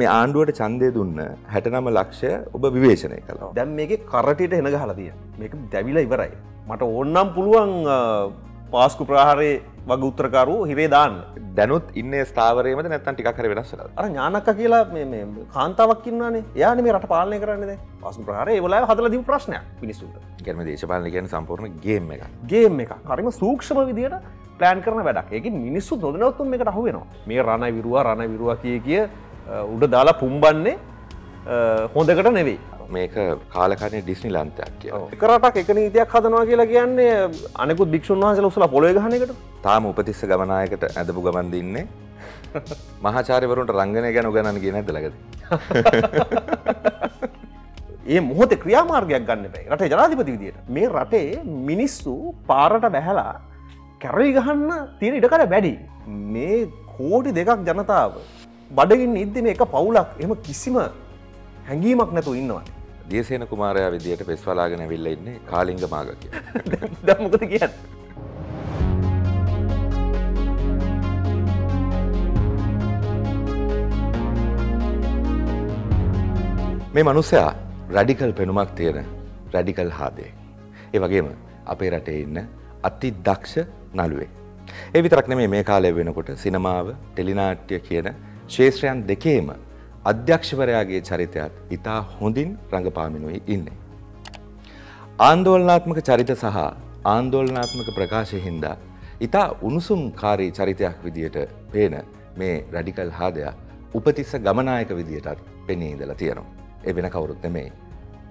මේ ආණ්ඩුවට චන්දය දුන්න හැටනම ලක්ෂය ඔබ විවේශනය කලා දැම් මේක කරටට හෙන හලදිය මේක දැවිල ඉවරයි මට ඕන්නම් පුළුවන් පාස්කු ප්‍රහාරය වගේ උත්තරකරු හිරේ දාන්න දැනුත් ඉන්න ස්ථාවරයම නැත්තන් ටිකර වෙනස්සල අර ඥානක්ක කියලා කාන්තාවක් කින්නන්නේ යාන මේ රට පාලනය කරන්නද පසු ප්‍රහර වලා හදල දී ප්‍රශ්නය පිනිසුන්ට ගැම දේශපාලන කියන සම්පූර්ණ ගේම එක ගේම එක කරම සූක්ෂම විදියට පලෑන් කරන වැඩක් එක මිනිස්සු නොදනවත්තුම් එකට හුවෙනවා මේ රණ විරුව රණ විරුව කිය කිය උඩ දාලා පුම්බන්නේ හොඳකට නෙවෙයි මේක කාලකනේ ඩිස්නි ලන්තයක් කිය එකරටක් එක නීතියක් හදනවා කියලා කියන්නේ අනෙකු භික්ෂන් වහන්සල උසල පොළොය ගහනකට තාම උපතිස්ස ගමනායකට ඇදපු ගමන් දින්නේ මහාචාරිවරුන්ට රංගනය ගැන ගණන් ගෙන ඇදලගද ඒ මොහොත ක්‍රියාමාර්ගයක් ගන්න බයි රට ජනාධිපති විදියට මේ රටේ මිනිස්සු පාරට බැහැලා කැරරි ගහන්න තියෙන ඉඩකට වැඩි මේ කෝටි දෙකක් ජනතාව බඩගින් ඉද්දින එක පවුලක් එම කිසිම හැඟීමක් නැතු ඉන්නවා. දියසේන කුමාරයා විදියට පෙස්වලාගෙන විල්ල ඉන්නේ කාලිංග මාග කිය දමකද කියන්න. මේ මනුස්සයා රඩිකල් පෙනුමක් තියෙන රැඩිකල් හාදේ. ඒ වගේම අපේ රටේ ඉන්න අති දක්ෂ නළුවේ. ඒ විතරක් නෙමේ මේ කාලය වෙනකොට සිනමාව ටෙලිනාට්‍ය කියන ශේෂ්‍රයන් දෙකේම අධ්‍යක්ෂවරයාගේ චරිතයත් ඉතා හොඳින් රඟපාමිනුයි ඉන්නේ. ආන්දෝලනාත්මක චරිත සහ ආන්දෝලනාත්මක ප්‍රකාශය හින්දා ඉතා උණුසුම්කාරී චරිතයක් විදියට පේන මේ රැඩිකල් හාදයක් උපතිස්ස ගමනායක විදියටත් පෙනී ඉදලා තියෙනවා. එ වෙන කවුරුත් නෙමෙයි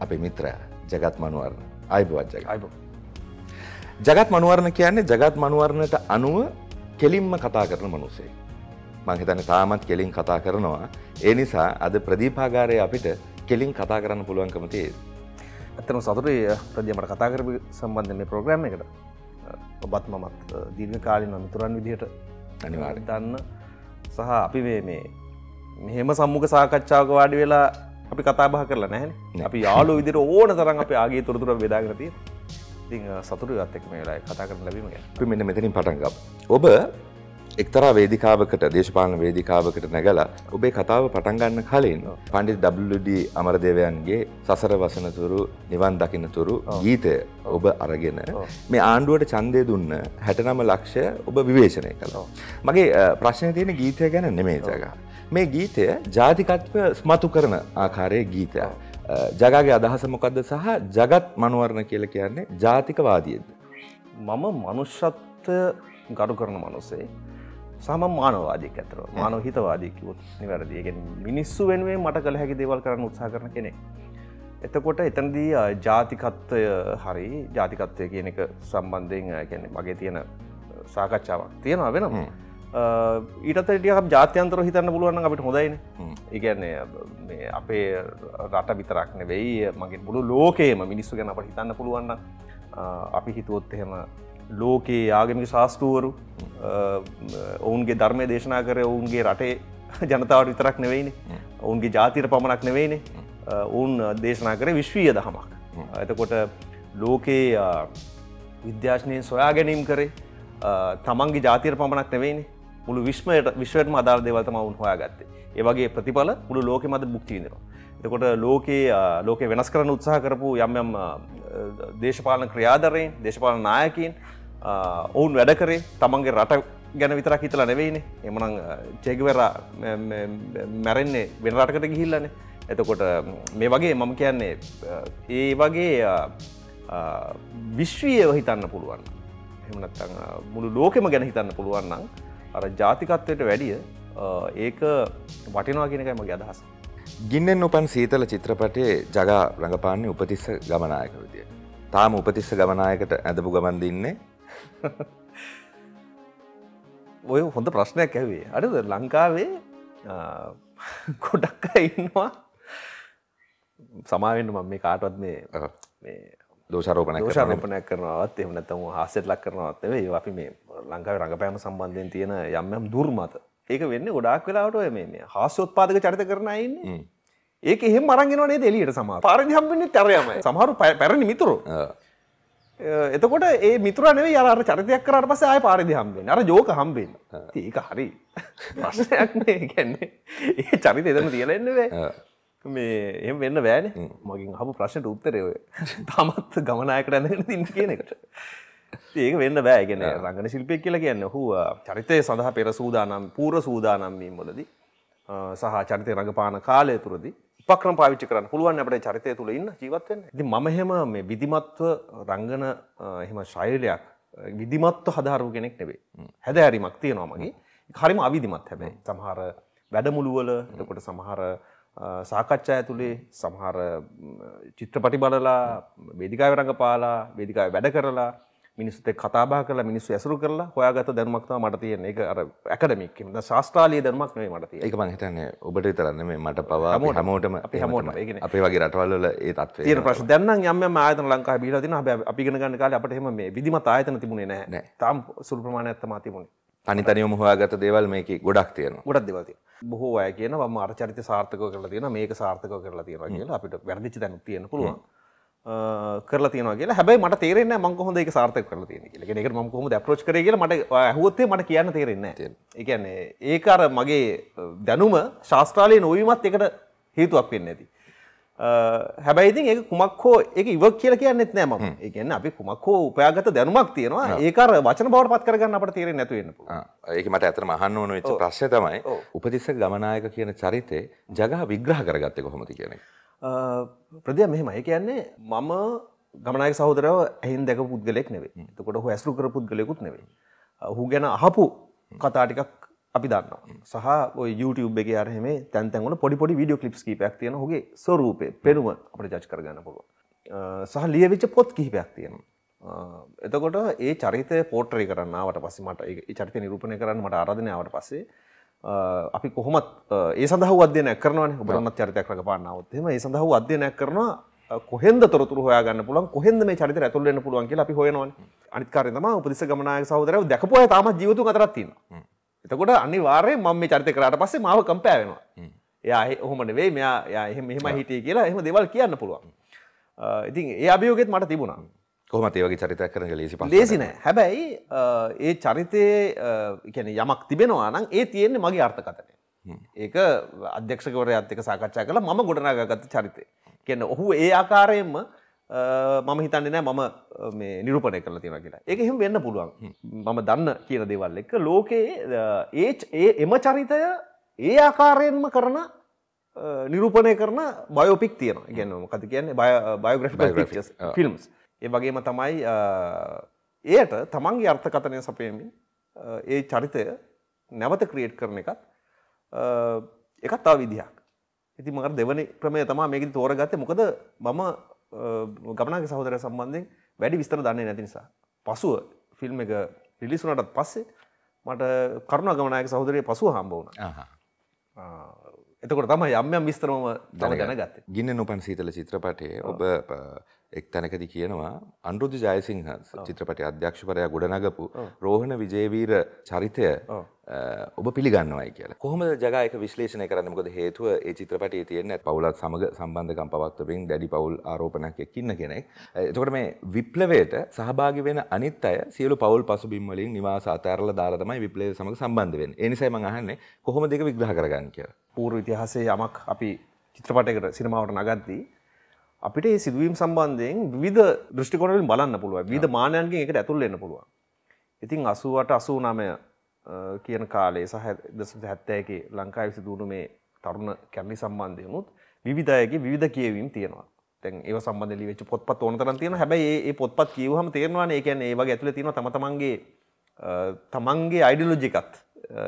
අපි මිත්‍ර ජගත් මනුවරණ අයිබවත් ජග අයිබ. ජගත් මනුවරණ කියන්නේ ජගත් මනුවරණට අනුව කෙලින්ම කතා කරන මනුසේ. මංහිතන තාමත් කෙලින් කතා කරනවා. ඒ නිසා අද ප්‍රදීපාගාරය අපිට කෙලින් කතා කරන්න පුළුවන්කම තිය. ඇත්තම සතුරේ ප්‍රදියමට කතාකර සම්බන්ධ මේ ප්‍රෝග්‍රම් එකට ඔබත් මමත් දීර්ඝ කාලින මිතුරන් විදිහට අනිවාර් දන්න සහ අපි වේ මේ මෙහෙම සම්මුඛ සාකච්ඡාවක වාඩි වෙලා අපි කතාබහ කරලා නැහැ අපි යාලු විදිර ඕන තරන් අප ආගේ තුොරතුර බෙදාගරතිය ඉතිං සතුරු ගත්තෙක් මේ වෙලා කතා කරන ලැබීම අපි මෙන්න මෙතනින් පටන්ගම් ඔබ එක්තරා වේදිකාවකට දේශපාලන වේදිකාවකට නැගලා ඔබේ කතාව පටන්ගන්න කලින් පණ්ඩි WD අමරදේවයන්ගේ සසර වසනතුරු නිවන් දකිනතුරු ගීතය ඔබ අරගෙන මේ ආණ්ඩුවට චන්දය දුන්න හැටනම ලක්ෂය ඔබ විවේශනය කළෝ. මගේ ප්‍රශ්නය තියෙන ගීතය ගැන නෙමේතක. මේ ගීතය ජාතිකත්ව ස්මතු කරන ආකාරය ගීතය. ජගගේ අදහස මොකක්ද සහ ජගත් මනුවරණ කියල කියන්නේ ජාතිකවාදියද. මම මනුෂ්‍යත්ව ගඩු කරන මනුසේ සම මානවාදයක් ඇතර මානව හිතවාදයකිවත් නිවැරදිගෙන මිනිස්සු වෙනුවේ මට කළ හැකි දේවල් කරන්න උත්සා කරන කෙනෙ. එතකොට එතනදී ජාතිකත්වය හරි ජාතිකත්වය කියන එක සම්බන්ධයෙන් ගැන මගේ තියෙන සාකච්ඡාවක් තියෙනවා වෙනම. Hmm. ඊටතටිය ජාත්‍යන්තර හිතන්න පුළුවන් අපිට හොදයින hmm. ඒගැන්නේ අපේ රට විතරක්න වෙයි මගේ මුළු ලෝකේම මිනිස්සු ගැන අපට හිතන්න පුළුවන්න අපි හිතුවොත් එහෙම ලෝකයේ ආගමික ශාස්තෘවරු ඔවුන්ගේ ධර්මය දේශනා කර ඔවුන්ගේ රටේ ජනතාවට විතරක් නෙවෙයින ඔවුන්ගේ ජාතිර පමණක් නෙවෙයිනේ ඔවුන් දේශනා කර විශ්වීය දහමක් එතකොට ලෝකයේ විද්‍යාශනයෙන් සොයා ගැනීම් කරේ තමන්ගේ ජාතිර පමණක් නෙවෙයිනේ මුළු විශ්මයට විශ්වයටම අදාර දේවල්තම උන් හොයා ගත්තේ ඒවගේ ප්‍රතිඵල මුළු ලෝකෙ මද බුක්තිීනවා එකොට ලෝකයේ ලෝක වෙනස් කරන උත්සාහ කරපු යම්යම් දේශපාලන ක්‍රියාදරයෙන් දේශපාලන නායකින් ඔවුන් වැඩ කරේ තමන්ගේ රට ගැන විතරක් හිතලා නෙවෙයිනේ එමනං චේගවෙරා මැරෙන්නේ වෙන රටකට ගිහිල්ලනේ එතකොට මේ වගේ මම කියන්නේ ඒ වගේ විශ්වීයව හිතන්න පුළුවන් එමනත් මුළු ලෝකෙම ගැන හිතන්න පුළුවන්නම් අර ජාතිකත්වයට වැඩිය ඒක වටිනවා කියෙනකයි මගේ අදහසා ගින්නෙන් උපන් සීතල චිත්‍රපටයේ ජගා රඟපාන්නේ උපතිස්ස ගමනායක විදියට. තාම උපතිස්ස ගමනායකට ඇඳපු ගමන් දින්නේ. ඔය හොඳ ප්‍රශ්නයක් ඇවේ. අඩද ලංකාවේ ගොඩක් ඉන්නවා සමාවෙන්න මම මේ කාටවත් මේ දෝෂරෝපන දෝෂරෝපනයක් කරනවත් එම නැතම හසෙල්ලක් කරනවත් ඒ අපි මේ ලංකාව රඟපෑම සම්බන්ධයෙන් තියෙන යම් යම් දුර්මත ඒක වෙන්න ගොඩක් වෙලාට මේ හාස්‍යෝත්පාදක චරිත කරනයින්නේ ඒක එහෙම අරගෙනනේ දෙලියට සම පරදි හම්බන්නේ තරයම සමහරු පැරණි මිතුරු එතකොට ඒ මිතුර නෙවෙයි අර චරිතයක් කරාට පස්සේ ආයෙ පාරදි හම්බෙන්නේ අර ජෝක හම්බෙන්නේ ඒක හරි ප්‍රශ්නයක් නේ කියන්නේ ඒ චරිතය එතන තියලා ඉන්න බෑ මේ එහෙම වෙන්න බෑනේ මගෙන් අහපු ප්‍රශ්නට උත්තරේ ඔය තාමත් ගමනායකට ඇඳගෙන ඉන්න කියන එකට ඒක වෙන්න බෑගෙන රඟන ශිල්පය කියලා කියන්න හුව චරිතය සඳහා පෙර සූදානම් පූර සූදානම්වීම් වලද සහ චරිතය රඟපාන කාලය තුරදි පක්‍රම පාවිච්චි කරන්න පුළුවන් අපට චරිතය තුළ ඉන්න ජීවත්වෙන් ඇති මහෙම මේ විදිමත්ව රංගන එහෙම ශෛලයක් විදිමත්ව හදාරු කෙනෙක් නෙවේ හැද ඇරිමක් තියෙනවා මගේ හරිම අවිදිමත් හැබැයි සමහර වැඩමුළුවල එතකොට සමහර සාකච්ඡා ඇතුළේ සමහර චිත්‍රපටි බලලා වේදිකාව රඟපාලා වේදිකාව වැඩ කරලා මිනිස්සුත කතාබා කල මිනිස්සු ඇසරු කරලා හොයාගත දැන්මක්තා මට තියෙන එක අර ඇකඩමික් ද ශස්ත්‍රාලය දර්මක් මේ මට එක මහිතන්න ඔබට තරන්න මේ මට පවා හමෝටම අපි හමෝට අපේ වගේ රටවල්ල ඒ තත්ව ඒ ප්‍රශ දැන්න යම ආත ලංකා බිල තින අපිගෙන ගන්න කාල අපට හෙම මේ විදිමත ආයතන තිබුණේ නෑ තම් සුල් ප්‍රමාණ ඇත්තමා තිබුණේ අනිතනයම හොයාගත දේවල් මේක ගොඩක් තියෙන ගොඩක් දෙවති බොහෝ අය කියන ම අරචරිත සාර්ථක කරලා තියෙන මේක සාර්ථක කරලා තියෙන කියලා අපිට වැරදිචි දැනු තියෙන පුළුවන් කරලා තියෙනවා කියලා හැබැයි මට තේරෙන්නේ නැහැ මං කොහොමද ඒක සාර්ථක කරලා තියෙන්නේ කියලා. ඒ කියන්නේ ඒකට මම කොහොමද approach කරේ කියලා මට ඇහුවොත්තේ මට කියන්න තේරෙන්නේ නැහැ. ඒ කියන්නේ ඒක අර මගේ දැනුම ශාස්ත්‍රාලයේ නොවීමත් ඒකට හේතුවක් වෙන්නේ නැති. හැබැයි ඉතින් ඒක කුමක් හෝ ඒක ඉවක් කියලා කියන්නෙත් නෑ මම. ඒ කියන්නේ අපි කුමක් හෝ උපයාගත දැනුමක් තියෙනවා. ඒක අර වචන බවට පත් කරගන්න අපිට තේරෙන්නේ නැතු වෙන්න පුළුවන්. ඒක මට ඇත්තටම අහන්න ඕන වෙච්ච ප්‍රශ්නේ තමයි උපතිස්ස ගමනායක කියන චරිතේ ජගහ විග්‍රහ කරගත්තේ කොහොමද කියන එක. ප්‍රදය මෙහෙම ඒ කියන්නේ මම ගමනය සහෝදරව ඇහින් දැක පුද්ගලෙක් නෙවේ තකොට හෝ ඇසරු කර පුද්ගලෙකුත් නෙවේ හු ගැන අහපු කතාටිකක් අපි දන්න සහ YouTube එක අරහෙම තැන්තැවල පොඩිපොඩි වීඩියෝ කලිප් කීපයක් තියෙන හොගේ ස්වරූපය පෙනුම අපට ජච් කරගන්න පුළුව සහ ලියවිච්ච පොත් කිහිපයක් තියෙන එතකොට ඒ චරිත පෝට්‍රය කරන්නවට පස්සේ මට චරිත නිරූපණය කරන්න මට ආරධනාවට පස්සේ අපි කොහොමත් ඒ සඳහ අධ්‍යනය කරනවන ඔබරමත් චරිතයක් රඟපාන්නාවත් එම ඒ සඳහ අධ්‍යනය කරනවා කොහෙද තොරතුර හයාගන්න පුළන් කොහෙද මේ චරිත ඇතුල්ලන්න පුළුවන් කියලා අපි හොයනවා අනිකාර තම උපදිස ගමනාය සහෝදරව දැකපුය තම ජීවතු අතරත්තින්න එතකොට අනිවාර්ය මම මේ චරිත කරට පස්සේ මාව කම්පෑවෙනවා එයාහ ඔහොමට වේ මෙයා එහම මෙහම හිටිය කියලා එහම දෙවල් කියන්න පුළුවන් ඉතින් ඒ අභියෝගෙත් මට තිබුණා කොහමත් ඒවගේ චරිතයක් කරන ලේසි ලේසින හැබැයි ඒ චරිතය කැන යමක් තිබෙනවා නම් ඒ තියෙන්නේ මගේ අර්ථකතනය. ඒක අධ්‍යක්ෂකවර අත්ක සාකච්ඡා කළ ම ගොඩනාගත චරිතය. කියන්න ඔහු ඒ ආකාරයෙන්ම මම හිතන්නේ නෑ මම නිරූපණය කරලා තියෙන කියලා ඒක එහෙම වෙන්න පුළුවන් මම දන්න කියන දේවල් එක ලෝකයේ ඒ එම චරිතය ඒ ආකාරයෙන්ම කරන නිරූපණය කරන බයෝපික් තියෙන ගැන කති කියන්නේ බයෝග්‍රෆිකල් ෆිල්ම්ස් ඒ වගේම තමයි එයට තමන්ගේ අර්ථකථනය සපයමින් ඒ චරිතය නැවත ක්‍රියේට් කරන එකත් එකත් තව විදිහක්. ඉති මකට දෙවනි ක්‍රමය තමා මේක තෝරගත්තේ මොකද මම ගමනාගේ සහෝදරය සම්බන්ධයෙන් වැඩි විස්තර දන්නේ නැති නිසා. පසුව ෆිල්ම් එක රිලිසුනටත් පස්සේ මට කරුණ ගමනායක සහෝදරය පසුව හම්බ වුණ එතකොට තම යම්යම් විස්තරම තම ගැනගත්ත ගින්න නොපන් සීතල චිත්‍රපටයේ ඔබ එක් තැනකදි කියනවා අන්රුදු ජයසිංහ චිත්‍රපටය අධ්‍යක්ෂපරයා ගොඩනගපු රෝහණ විජේවීර චරිතය ඔබ පිළිගන්නවයි කියලා කොහොම ජගයක විශ්ලේෂණය කරන්න මොකද හේතුව ඒ චිත්‍රපටයේ තියෙන පවුලත් සමග සම්බන්ධකම් පවත්වමින් දැඩි පවුල් ආරෝපණයක් එක්කින්න කෙනෙක්. එතකොට මේ විප්ලවයට සහභාගි වෙන අනිත් අය සියලු පවුල් පසුබිම් වලින් නිවාස අතහැරලා දාලා තමයි විප්ලවය සමග සම්බන්ධ වෙන්නේ. ඒ නිසයි මම අහන්නේ කොහොමද ඒක විග්‍රහ කරගන්නේ කියලා. පූර්ව ඉතිහාසේ යමක් අපි චිත්‍රපටයකට සිනමාවට නගද්දී අපිට ඒ සිදුවීම් සම්බන්ධයෙන් විධ දෘෂ්ටිකොණවලින් බලන්න පුළුවන් විධ මානයන්ගෙන් එකට ඇතුල් වෙන්න පුළුවන්. ඉතින් 88 89 කියන කාලේ සහ 1971 ලංකාවේ සිදුවුණු මේ තරුණ කැමරි සම්බන්ධයෙන් උත් විවිධයකේ විවිධ කියවීම් තියෙනවා. දැන් ඒව සම්බන්ධයෙන් ලියවිච්ච පොත්පත් ඕන තරම් තියෙනවා. හැබැයි මේ මේ පොත්පත් කියවුවම තේරෙනවානේ ඒ කියන්නේ ඒ වගේ ඇතුලේ තියෙනවා තම තමන්ගේ තමන්ගේ අයිඩියොලොජි එකත්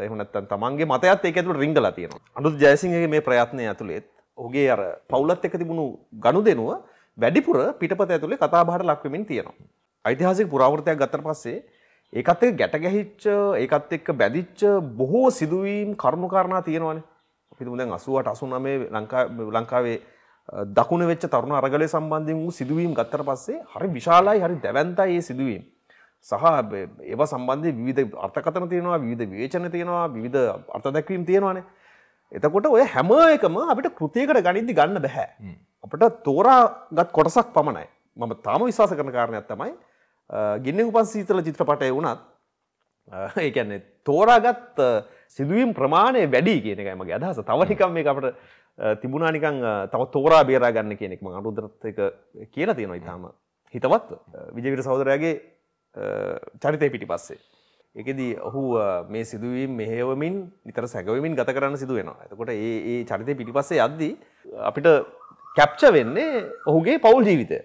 එහනත්තන් තමන්ගේ මතයත් ඒක ඇතුට රිංගල තියෙන අනුත් ජයසිංහගේ මේ ප්‍රයත්නය ඇතුළේත් ඔහුගේ අර පවුලත් එක තිබුණු ගණු දෙනුව වැඩිපුර පිටපත ඇතුළේ කතාබහට ලක්වමින් තියෙනවා. ඓතිහාසික පුරාවෘතයක් ගත්තර පස්සේ ඒකත් එක්ක ගැට ගැහිච්ච ඒකත් එක්ක බැදිච්ච බොහෝ සිදුවීම් කරුණු කාරණා තියෙනවානේ. අපි හිතමු දැන් 88 89 ලංකා ලංකාවේ දකුණ වෙච්ච තරුණ අරගලය සම්බන්ධයෙන් වූ සිදුවීම් ගත්තට පස්සේ හරි විශාලයි හරි දැවැන්තයි මේ සිදුවීම්. සහ ඒව සම්බන්ධය විධ අර්ථකතන තියෙනවා විධ වේචන තියෙනවා විධ අර්ථ දැක්වීම් තියෙනවානේ. එතකොට ඔය හැම එකම අපිට කෘතියකට ගනිද්දි ගන්න බැහැ. අපට තෝරා ගත් කොටසක් පමණයි. මම තාම විශවාස කරන කාරණයක් තමයි ගින්නෙ උපන් සීතල චිත්‍රපටය වුණත් ඒකැන්නේ තෝරාගත් සිදුවීම් ප්‍රමාණය වැඩි කියන එක මගේ අදහස තවනිකම් මේ අපට තිබුණනිකං තව තෝරා බේරා ගන්න කියනෙක් ම අනුදරත්ක කියලා තියෙනවා ඉතාම හිතවත් විජවිට සහෝදරයාගේ චරිතය පිටි පස්සේ. එකදී ඔහු මේ සිදුවීම් මෙහෙවමින් නිතර සැකවමින් ගත කරන්න සිදුවෙනවා ඇතකොට ඒ චරිතය පිටිපස්සේ අද්දී අපිට කැප්ච වෙන්නේ ඔහුගේ පවුල් ජීවිතය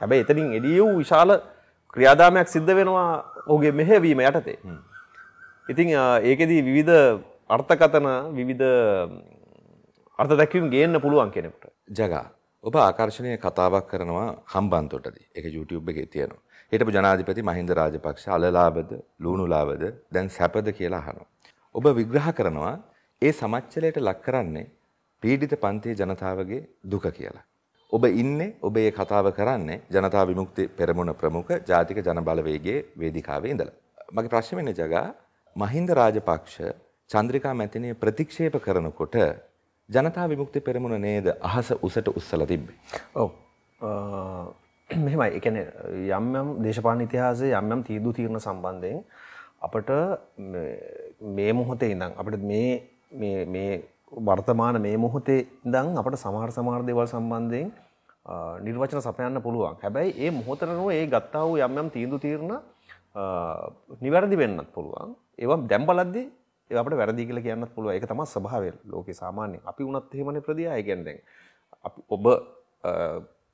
හැබැයි එතනින් එඩිය වූ විශාල ක්‍රියාදාමයක් සිද්ධ වෙනවා ඔහුගේ මෙහැවීම යටතේ ඉතිං ඒකෙදී විවිධ අර්ථකතන විවිධ අර්ථ දැක්වීම් ගේන්න පුළුවන් කෙනෙකුට ජගා ඔබ ආකර්ශණය කතාවක් කරනවා හම්බන්තොටදී එක YouTube එක තියෙනවා හිටපු ජනාධිපති මහින්ද රාජපක්ෂ අලලාබද ලුණුලාබද දැන් සැපද කියලා අහනවා. ඔබ විග්‍රහ කරනවා ඒ සමච්චලයට ලක් කරන්නේ පීඩිත පන්තියේ ජනතාවගේ දුක කියලා. ඔබ ඉන්නේ ඔබ ඒ කතාව කරන්නේ ජනතා විමුක්ති පෙරමුණ ප්‍රමුඛ ජාතික ජනබලවේගයේ වේදිකාවේ ඉඳලා. මගේ ප්‍රශ්නේ වෙන්නේ ජගා මහින්ද රාජපක්ෂ චන්ද්‍රිකා මැතිණිය ප්‍රතික්ෂේප කරනකොට ජනතා විමුක්ති පෙරමුණ නේද අහස උසට උස්සලා තිබ්බේ. ඔව්. මෙහෙමයි එකන යම් යම් දේශපාන ඉතිහාසේ යම් යම් තීදු තීරණ සම්බන්ධයෙන් අපට මේ මොහොතේ ඉඳං අපට මේ මේ වර්තමාන මේ මොහොතේ ඉඳං අපට සමහර සමාර්දයවල් සම්බන්ධයෙන් නිර්වචන සපයන්න පුළුවන් හැබැයි ඒ මොහොතරනුව ඒ ගත්තා වූ යම් යම් තීදු තීරණ නිවැරදි වෙන්නත් පුළුවන් ඒවා දැම්බලද්දි අපට වැරදි කියලා කියන්නත් පුළුවන් ඒක තමයි ස්වභාවය ලෝකේ සාමාන්‍යයෙන් අපි උනත් එහෙමනේ ප්‍රදියා ඒ කියන්නේ දැන් අපි ඔබ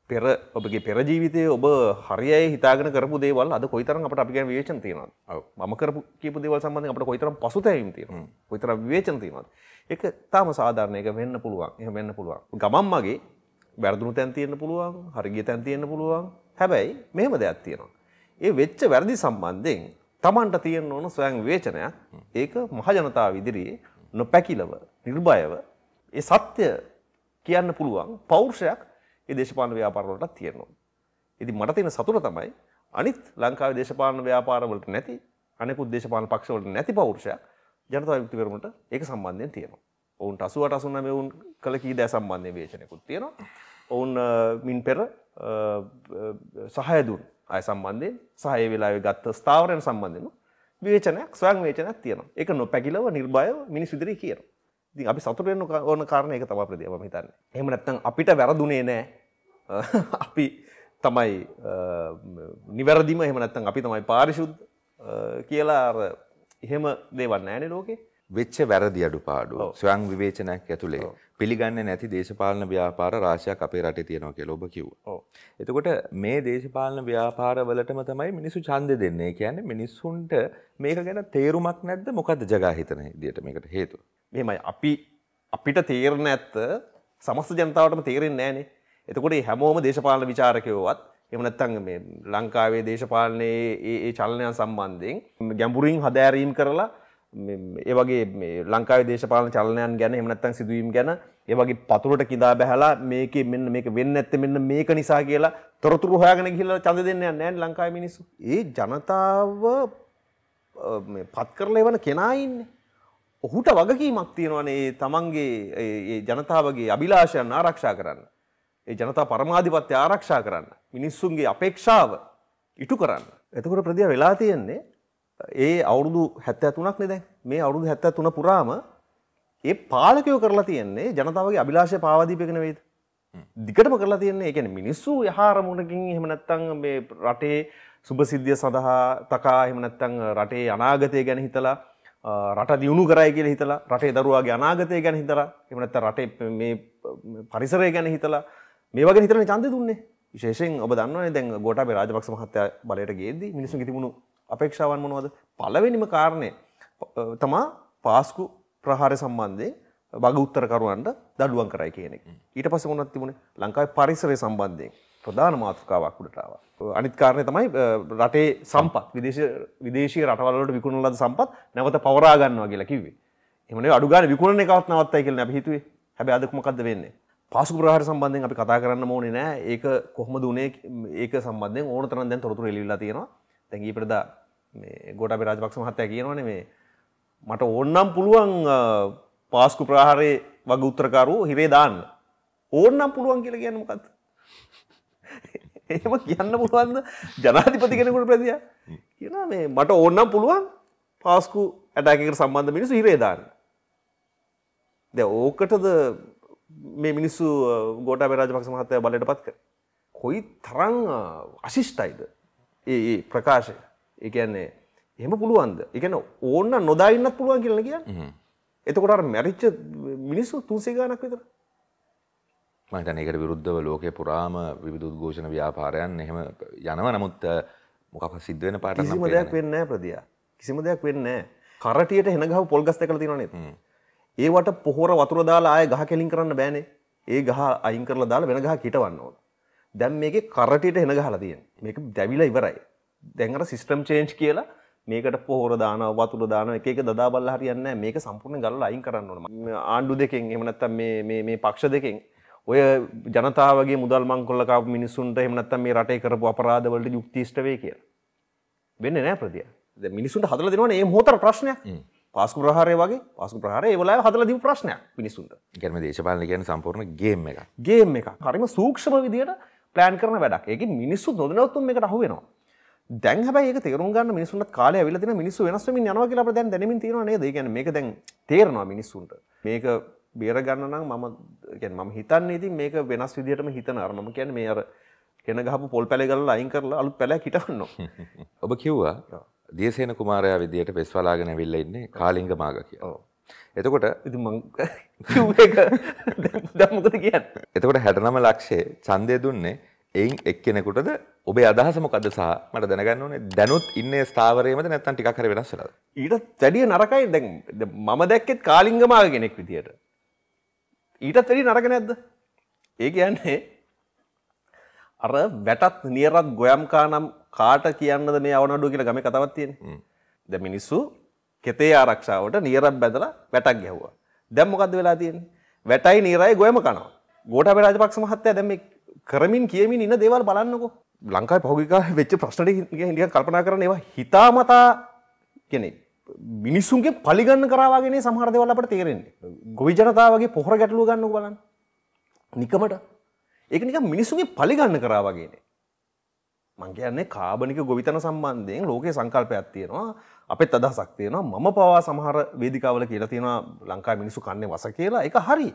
පෙර ඔබගේ පෙරජීවිතය ඔබ හරිය හිතාගෙන කරපු දේවල් අද කොයිතරම් අපට අපි ගැන විවේචන තියෙනවා මම කරපු කියපු දේවල් සම්බන්ධයෙන් අපට කොයිතරම් පසුතැවීම් තියෙනවා කොයිතරම් විවේචන තියෙනවද ඒක තාම සාධාරණ එක වෙන්න පුළුවන් එහෙම වෙන්න පුළුවන් ගමම් මගේ වැරදුණු තැන් තියෙන්න පුළුවන් හරිය තැන් තියෙන්න පුළුවන් හැබැයි මෙහෙම දෙයක් තියෙනවා ඒ වෙච්ච වැරදි සම්බන්ධයෙන් Tamanට තියෙන්න ඕන ස්වයං විවේචනයක් ඒක මහජනතාව ඉදිරියේ නොපැකිලව නිර්භයව ඒ සත්‍ය කියන්න පුළුවන් පෞරුෂයක් ඒ දේශපාලන ව්‍යාපාරවලටත් තියෙනවා. ඉතින් මට තියෙන සතුට තමයි අනිත් ලංකාවේ දේශපාලන ව්‍යාපාරවලට නැති අනෙකුත් දේශපාලන පක්ෂවලට නැති පෞරුෂයක් ජනතා විමුක්ති පෙරමුණට ඒක සම්බන්ධයෙන් තියෙනවා. ඔවුන්ට 88 89 වුන් කළ කී දෑ සම්බන්ධයෙන් විවේචනයකුත් තියෙනවා. ඔවුන් මින් පෙර සහය දුන් අය සම්බන්ධයෙන් සහය වෙලාවේ ගත්ත ස්ථාවරයන් සම්බන්ධයෙන් විවේචනයක් ස්වයං විවේචනයක් තියෙනවා. ඒක නොපැකිලව නිර්භයව මිනිස් ඉදිරියේ කියනවා. ඉතින් අපි සතුට වෙන්න ඕන කාරණේ ඒක තමයි ප්‍රදී මම හිතන්නේ. එහෙම නැත්නම් අපිට වැරදුනේ නෑ. අපි තමයි නිවැරදිම එහෙම නැත්නම් අපි තමයි පාරිශුද්ධ කියලා අර එහෙම දේවල් නෑනේ ලෝකේ. වෙච්ච වැරදි අඩුපාඩු ස්වයං විවේචනයක් ඇතුලේ පිළිගන්නේ නැති දේශපාලන ව්‍යාපාර රාශියක් අපේ රටේ තියෙනවා කියලා ඔබ කිව්වා. එතකොට මේ දේශපාලන ව්‍යාපාර වලටම තමයි මිනිස්සු ඡන්දෙ දෙන්නේ. කියන්නේ මිනිස්සුන්ට මේක ගැන තේරුමක් නැද්ද? මොකද්ද ජගා හිතන විදියට මේකට හේතුව? මෙමයි අපි අපිට තේරණ ඇත්ත සමස්ත ජනතාවටම තේරෙන් නෑනේ එතකොට හැමෝම දේශපාලන විචාරකයවත් එමනත්තන් මේ ලංකාවේ දේශපාලනයේ ඒ චලනයන් සම්බන්ධයෙන් ගැඹුරින් හදෑරීම් කරලා ඒ වගේ මේ ලංකාවේ දේශපාලන චලනයන් ගැන එමනත්තන් සිදුවීම් ගැන ඒ වගේ පතුරට කිදා බැහැලා මේකේ මෙන්න මේක වෙන්න ඇත්තේ මෙන්න මේක නිසා කියලා තොරතුරු හොයාගෙන ගිහිල්ලා ඡන්ද දෙන්න යන්නේ නැහැ ලංකාවේ මිනිස්සු. ඒ ජනතාව මේ පත් කරලා එවන කෙනා ඉන්නේ. ඔහුට වගකීමක් තියෙනවනේ තමන්ගේ ජනතාවගේ අභිලාෂයන් ආරක්ෂා කරන්න. ඒ ජනතා පරමාධිපත්‍ය ආරක්ෂා කරන්න. මිනිස්සුන්ගේ අපේක්ෂාව ඉටු කරන්න. එතකොට ප්‍රදිය වෙලා තියෙන්නේ ඒ අවුරුදු 73ක් නේද? මේ අවුරුදු 73 පුරාම ඒ පාලකයෝ කරලා තියෙන්නේ ජනතාවගේ අභිලාෂය පාවා දීපේක නෙවෙයිද? දිගටම කරලා තියෙන්නේ ඒ කියන්නේ මිනිස්සු යහා අරමුණකින් එහෙම නැත්නම් මේ රටේ සුභ සිද්ධිය සඳහා තකා එහෙම නැත්නම් රටේ අනාගතය ගැන හිතලා රට දියුණු කරයි කියල හිතලා රටේ දරුවාගේ අනාගතය ගැන හිතලා එමනත්ත රටේ මේ පරිසරය ගැන හිතලා මේ වගේ හිතරන චන්ද දුන්නේ විශේෂෙන් ඔබ දන්නවන්නේ දැන් ගෝටාබේ රාජපක්ෂ මහත්තයා බලයට ගේද්දී මිනිසුන් තිබුණු අපේක්ෂාවන් මොනවද පළවෙනිම කාරණය තමා පාස්කු ප්‍රහාරය සම්බන්ධයෙන් බග උත්තර කරුවන්ට දඩුවන් කරයි කියනෙක් ඊට පස්ස මොනත් තිබුණේ ලංකාවේ පරිසරය සම්බන්ධයෙන් ප්‍රධාන මාතෘකාවක් උඩට ආවා. අනිත් කාරණය තමයි රටේ සම්පත් විදේශ විදේශීය රටවල් වලට විකුණන ලද සම්පත් නැවත පවරා ගන්නවා කියලා කිව්වේ. එහෙම නෙවෙයි අඩු ගානේ විකුණන එකවත් නවත්තයි කියලා අපි හිතුවේ. හැබැයි අද මොකද්ද වෙන්නේ? පාසු ප්‍රහාර සම්බන්ධයෙන් අපි කතා කරන්න ඕනේ නෑ. ඒක කොහොමද උනේ? ඒක සම්බන්ධයෙන් ඕන තරම් දැන් තොරතුරු එළිවිලා තියෙනවා. දැන් ඊපෙරදා මේ ගෝඨාභය රාජපක්ෂ මහත්තයා කියනවනේ මේ මට ඕන්නම් පුළුවන් පාස්කු ප්‍රහාරයේ වගේ උත්තරකරුවෝ හිරේ දාන්න. ඕන්නම් පුළුවන් කියලා කියන්නේ මොකද්ද? එහෙම කියන්න පුළුවන්ද ජනාධිපති කෙනෙකුට ප්‍රතිය කියලා මේ මට ඕන්නම් පුළුවන් පාස්කු ඇටකට සම්බන්ධ මිනිසු හිරේදාන්න. ද ඕකටද මේ මිනිස්සු ගෝට රජපක්ෂ මහත්තය බලට පත් කර. කොයි තරං අශිෂ්ටයිද ඒ ප්‍රකාශය ඒන්නේ එහම පුළුවන්ද එකන ඕන්න නොදාඉන්නත් පුළුවන් කියල කිය එතකොට මැරිච්ච මිනිස්සු තුන්සේ ගානක් විතර මහිතන එකට විරුද්ධව ලෝකය පුරාම විදුද්ඝෝෂණ ව්‍යාපාරයන් එහෙම යනව නමුත් මොකක් සිද්ධ වෙන පාට කිසිම දෙයක් වෙන්නේ නැහැ ප්‍රදියා. කිසිම දෙයක් වෙන්නේ නැහැ. කරටියට හෙන ගහව පොල් ගස් දෙකලා තියෙනවා නේද? ඒවට පොහොර වතුර දාලා ආය ගහ කෙලින් කරන්න බෑනේ. ඒ ගහ අයින් කරලා දාලා වෙන ගහ කිටවන්න ඕන. දැන් මේකේ කරටියට හෙන ගහලා තියෙනවා. මේක දැවිලා ඉවරයි. දැන් අර සිස්ටම් චේන්ජ් කියලා මේකට පොහොර දානවා වතුර දානවා එක එක දදා බලලා හරියන්නේ නැහැ. මේක සම්පූර්ණ ගල්ලා අයින් කරන්න ඕන. ආණ්ඩු දෙකෙන් එහෙම නැත්නම් මේ මේ මේ පක්ෂ දෙකෙන් ඔය ජනතාවගේ මුදල් මංකොල්ලකා මිනිසුන්ට එමනත්තම් මේ රටේ කරපු අපරාධවලට යුක්තිෂ්ට වේ කියලා. වෙන්නේ නැහැ ප්‍රතිය. දැන් මිනිසුන්ට හදලා දෙනවනේ මේ මොහොතර ප්‍රශ්නයක්. පාස්කු ප්‍රහාරය වගේ පාස්කු ප්‍රහාරය ඒ වෙලාවේ හදලා දීපු ප්‍රශ්නයක් මිනිසුන්ට. ඒ කියන්නේ දේශපාලන කියන්නේ සම්පූර්ණ ගේම් එකක්. ගේම් එකක්. හරිම සූක්ෂම විදියට ප්ලෑන් කරන වැඩක්. ඒකේ මිනිස්සු නොදැනුවත්වම මේකට අහු වෙනවා. දැන් හැබැයි ඒක තේරුම් ගන්න මිනිසුන්ට කාලය ඇවිල්ලා තියෙන මිනිස්සු වෙනස් වෙමින් යනවා කියලා අපිට දැන් දැනෙමින් තියෙනවා නේද? ඒ කියන්නේ මේක දැන් තේරෙනවා මිනිස්සුන්ට. මේක බේරගන්න නම් මම ගැන ම හිතන්න ඉති මේක වෙනස් විදිහටම හිතන අරමම කියැන මේ අර කෙන ගහපු පොල් පැළගල අයින් කරලා අලුත් පැළ හිටන්න ඔබ කිව්වා දියසේන කුමාරයා විදියට පෙස්වලාගෙන විල්ල ඉන්නේ කාලිංග මාග කිය එතකොට දමකද කියන්න එතකොට හැටනම ලක්ෂේ චන්දය දුන්නේ එයින් එක්කෙනෙකුටද ඔබේ අදහසමකද සහ මට දැනගන්න ඕනේ දැනුත් ඉන්න ස්ථාවරයමද නැත්තන් ටිකක් හරි වෙනස්සලා ඊට තැඩිය නරකයි දැන් මම දැක්කෙත් කාලිංග මාග කෙනෙක් විදියට ඊටත් වැඩි නරක නැද්ද ඒ කියන්නේ අර වැටත් නියරත් ගොයම් කානම් කාට කියන්නද මේ අවනඩුව කියලා ගමේ කතාවක් තියෙන්නේ දැන් මිනිස්සු කෙතේ ආරක්ෂාවට නියරත් බැඳලා වැටක් ගැහුවා දැන් මොකද්ද වෙලා තියෙන්නේ වැටයි නියරයි ගොයම කනවා ගෝඨාභය රාජපක්ෂ මහත්තයා දැන් මේ කරමින් කියමින් ඉන්න දේවල් බලන්නකෝ ලංකාවේ පහුගිය කාලේ වෙච්ච ප්‍රශ්න ටික කල්පනා කරන ඒවා හිතාමතා කෙනෙක් මිනිස්සුන්ගේ පලිගන්න කරවාගෙන සහරදවල අපට තේරෙන්නේ ගොවි ජනතාවගේ පොහර ගැටලු ගන්න බලන්න නිකමට ඒක නික මිනිසුන්ගේ පලිගන්න කරවාගෙන මංගේයන්නේ කාබනික ගොවිතන සම්බන්ධයෙන් ලෝකයේ සංකල්පයක් තියෙනවා අපත් අදහසක් තියෙනවා මම පවා සමහර වේදිකාවල කියලා තියෙනවා ලංකා මිනිසු කන්නේ වස කියලා එක හරි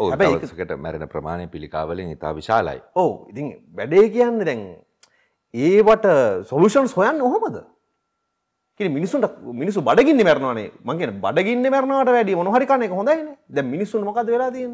ඕකට මැරෙන ප්‍රමාණය පිළිකාවලින් ඉතා විශාලයි ඕ ඉතින් වැඩේ කියන්න දැන් ඒවට සොලුෂන් සොයන් ඔහොමද කිය මිනිසුන්ට මිනිසු බඩගින්න මැරණවානේ මගේ බඩගින්න මැරණට වැඩි මොහරිකානය හොඳයින ද මිනිසුන් මොකද වෙලාදන්න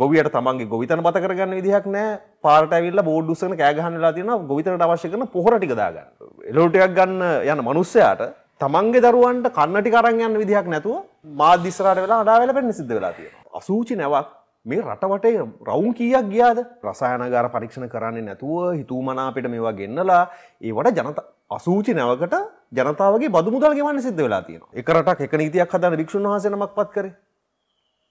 ගොවියට තමන්ගේ ගොවිතන පත කරගන්න විදිහක් නෑ පාටවිල්ල බෝඩ්ඩුසන කෑගහන්නලා තියෙන ගොවිතනට අවශ්‍ය කරන පොහොටික දාගන්න එලෝටයක් ගන්න යන මනුස්සයාට තමන්ගේ දරුවන්ට කන්නටි කරන් යන්න විදිහක් නැතුව මාධ්‍යස්රට වෙලා අඩාවෙල පෙන්න සිද්ධ වෙලා තියෙන. අසූචි නැවක් මේ රටවටේ රවුන් කීයක් ගියාද ප්‍රසායනගාර පරීක්ෂණ කරන්නේ නැතුව හිතූමනාපිට මේවා ගෙන්නලා ඒවට ජනත අසූචි නැවකට ජනතාවගේ බදු මුදල් ගෙවන්න සිද්ධ වෙලා තියෙනවා. එක රටක් එක නීතියක් හදන භික්ෂුන් වහන්සේනමක් පත් කරේ.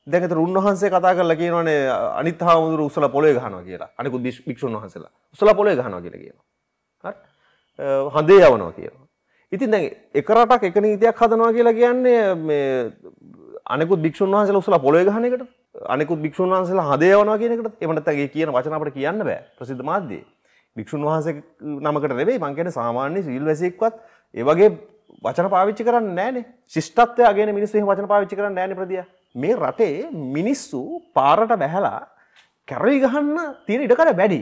දැන් ඒතර උන්වහන්සේ කතා කරලා කියනවනේ අනිත් හාමුදුරු උසල පොළවේ ගහනවා කියලා. අනිකුත් භික්ෂුන් වහන්සේලා උසල පොළවේ ගහනවා කියලා කියනවා. හරි. හඳේ යවනවා කියනවා. ඉතින් දැන් එක රටක් එක නීතියක් හදනවා කියලා කියන්නේ මේ අනිකුත් භික්ෂුන් වහන්සේලා උසල පොළවේ ගහන එකටද? අනිකුත් භික්ෂුන් වහන්සේලා හඳේ යවනවා කියන එකටද? එහෙම නැත්නම් ඒ කියන වචන අපිට කියන්න බෑ. ප්‍රසිද්ධ මාධ්‍යයේ. භික්ෂුන් වහන්සේ නමකට නෙවෙයි මං කියන්නේ සාමාන්‍ය සීල් වැසියෙක්වත් ඒවගේ වචන පාවිච්චි කරන්න නෑන ශිෂ්ටත්වය අගේ මිනිස්සේ වචන පාවිච්චි කරන්න නෑන ප්‍රදිය මේ රටේ මිනිස්සු පාරට බැහැලා කැරරි ගහන්න තියෙන ඉඩකට වැඩි.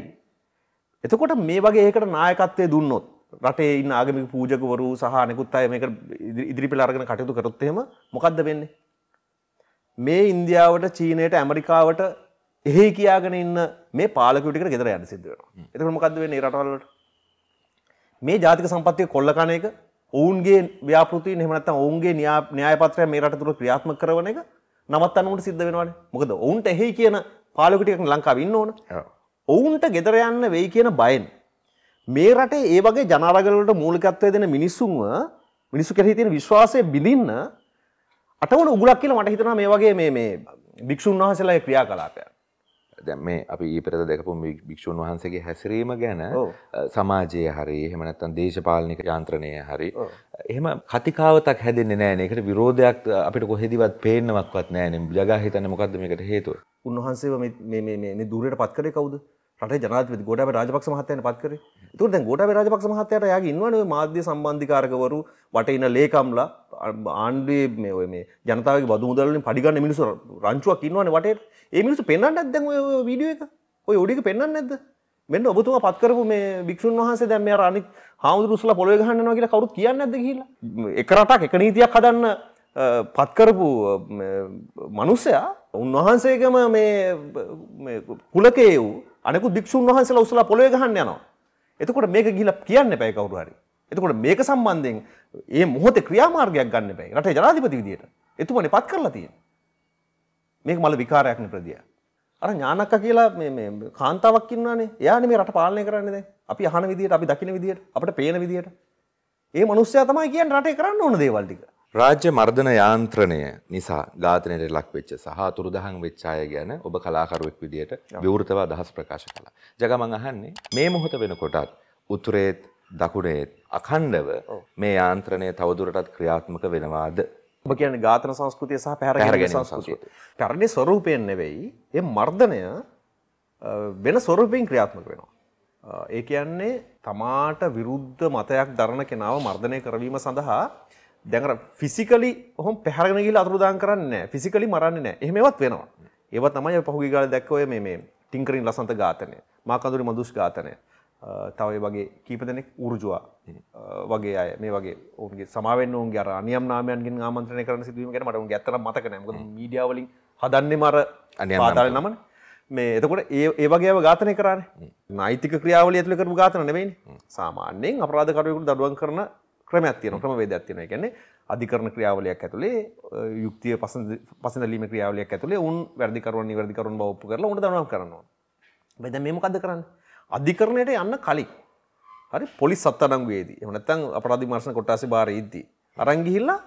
එතකොට මේ වගේ ඒකට නායකත්වය දුන්නොත් රටේ ඉන්න ආගමික පූජකවරු සහ අනෙකුත් අය මේක ඉදිරිපිට අරගෙන කටයුතු කරොත් එහෙම මොකද්ද වෙන්නේ? මේ ඉන්දියාවට චීනයට ඇමරිකාවට එහෙ කියාගෙන ඉන්න මේ පාලකුටිකට ගෙදර යන්න සිද්ධ වෙනවා. එතකොට මොකද්ද වෙන්නේ රටවල්වලට? මේ ජාතික සම්පත්තිය කොල්ල කන එක ඔවුන්ගේ ව්‍යාපෘතිය එහෙම නැත්නම් ඔවුන්ගේ න්‍යාය පත්‍රය මේ රට තුල ක්‍රියාත්මක කරන එක නවත්තන්නට සිද්ධ වෙනවානේ. මොකද ඔවුන්ට එහෙයි කියන පාලකු ටිකක් ලංකාවේ ඉන්න ඕන. ඔවුන්ට ගෙදර යන්න වෙයි කියන බයෙන් මේ රටේ ඒ වගේ ජනාරාගල වලට මූලිකත්වය දෙන මිනිස්සුන්ව මිනිස්සු කෙරෙහි තියෙන විශ්වාසය බිඳින්න අටවන උගුලක් කියලා මට හිතෙනවා මේ වගේ මේ මේ භික්ෂුන් වහන්සේලාගේ ක්‍රියාකලාපයක්. දැ මේ අපි ඒ පෙරද දැකපු භික්‍ෂූන් වහන්සේගේ හැසිරීම ගැන සමාජය හරි එහෙමනත්තන් දේශපාලනික යන්ත්‍රණය හරි එහෙම කතිකාවතක් හැදෙන්නේ නෑන එකට විරෝධයක් අපිට කොහෙදවත් පේනවක්වත් නෑන ජගා හිතන්න මොකක්ද මේකට හේතුව උන්වහන්සේ දුරට පත්කර කවද රට ජනාතිපති ගොඩ රාජපක්ෂ මහත්තයන පත්කර තුරද ගොඩ රාජපක්ෂ මහත්තයට යාගේ ඉන්නවන මාධ්‍ය සම්බන්ධිකාරකවරු වටඉන්න ලේකම්ලා ආණ්ඩුවේ මේ ඔය මේ ජනතාවගේ බදු මුදලින් පඩිගන්න මිනිස්සු රංචුවක් ඉන්නවනේ වටේ. ඒ මිනිස්සු පෙන්වන්න නැද්ද දැන් ඔය වීඩියෝ එක? ඔය ඔඩියෝ එක පෙන්වන්නේ නැද්ද? මෙන්න ඔබතුමා පත් කරපු මේ භික්ෂුන් වහන්සේ දැන් මෙයා අනිත් හාමුදුරු උසලා පොළවේ ගහන්නනවා කියලා කවුරුත් කියන්නේ නැද්ද කියලා? එක රටක් එක නීතියක් හදන්න පත් කරපු මිනිසයා උන්වහන්සේගම මේ මේ කුලකේ වූ අනෙකුත් භික්ෂුන් වහන්සේලා උසලා පොළවේ ගහන්න යනවා. එතකොට මේක ගිහිල්ලා කියන්න එපා කවුරු හරි. එතකොට මේක සම්බන්ධයෙන් ඒ මොහොතේ ක්‍රියාමාර්ගයක් ගන්න බෑ රටේ ජනාධිපති විදියට. එතුමනේ පත් කරලා තියෙන්නේ. මේක මල විකාරයක් නේ ප්‍රදිය. අර ඥානක්ක කියලා මේ මේ කාන්තාවක් ඉන්නවනේ. එයානේ මේ රට පාලනය කරන්නේ දැන්. අපි අහන විදියට, අපි දකින විදියට, අපිට පේන විදියට. ඒ මිනිස්සයා තමයි කියන්නේ රටේ කරන්න ඕන දේවල් ටික. රාජ්‍ය මර්ධන යාන්ත්‍රණය නිසා ඝාතනයට ලක් වෙච්ච සහ අතුරුදහන් වෙච්ච අය ගැන ඔබ කලාකරුවෙක් විදියට විවෘතව අදහස් ප්‍රකාශ කළා. ජග මං අහන්නේ මේ මොහොත වෙනකොටත් උතුරේත් දකුණේත් අකණ්ඩව මේ යාන්ත්‍රණය තවදුරටත් ක්‍රියාත්මක වෙනවාද. ඔබ කියන්නේ ඝාතන සංස්කෘතිය සහ පැහැරගැනීම සංස්කෘතිය. පැරණි ස්වරූපයෙන් නෙවෙයි, ඒ මර්ධනය වෙන ස්වරූපයෙන් ක්‍රියාත්මක වෙනවා. ඒ කියන්නේ තමාට විරුද්ධ මතයක් දරන කෙනාව මර්ධනය කරවීම සඳහා දැන් ෆිසිකලි ඔහොම පැහැරගෙන ගිහලා අතුරුදාන් කරන්නේ නැහැ. ෆිසිකලි මරන්නේ නැහැ. එහෙම ඒවත් වෙනවා. ඒවා තමයි පහුගිය ගාලේ දැක්ක ඔය මේ මේ ටින්කරින් ලසන්ත ඝාතනය, මාකඳුරි මදුෂ් ඝාතනය. තවයි වගේ කීප දෙනෙක් උරුජවා වගේ අය මේ වගේ ඔවන්ගේ සමාවෙන් ඔන්ගේ අනියම් නාමයන්ගෙන් ආමන්ත්‍රණය කරන සිදුවීම ගැන මට ගැත්තර මතක නෑ මොකද මීඩියා වලින් හදන්නේ මර ආදාළ නමන මේ එතකොට ඒ ඒ වගේම ඝාතනය කරන්නේ නෛතික ක්‍රියාවලිය ඇතුළේ කරපු ඝාතන නෙවෙයිනේ සාමාන්‍යයෙන් අපරාධ කරුවෙකුට දඬුවම් කරන ක්‍රමයක් තියෙනවා ක්‍රමවේදයක් තියෙනවා ඒ කියන්නේ අධිකරණ ක්‍රියාවලියක් ඇතුළේ යුක්තිය පසඳ පසඳලීමේ ක්‍රියාවලියක් ඇතුළේ උන් වැඩිකරුවන් නිවැරදිකරුවන් බව ඔප්පු කරලා උන්ට දඬුවම් කරනවා. මේ දැන් මේ මොකද්ද කරන්නේ? අධිකරණයට යන්න කලින් හරි පොලිස් අත්අඩංගුවේදී එහෙම නැත්නම් අපරාධ විමර්ශන කොට්ටාසේ බාරයේදී අරන් ගිහිල්ලා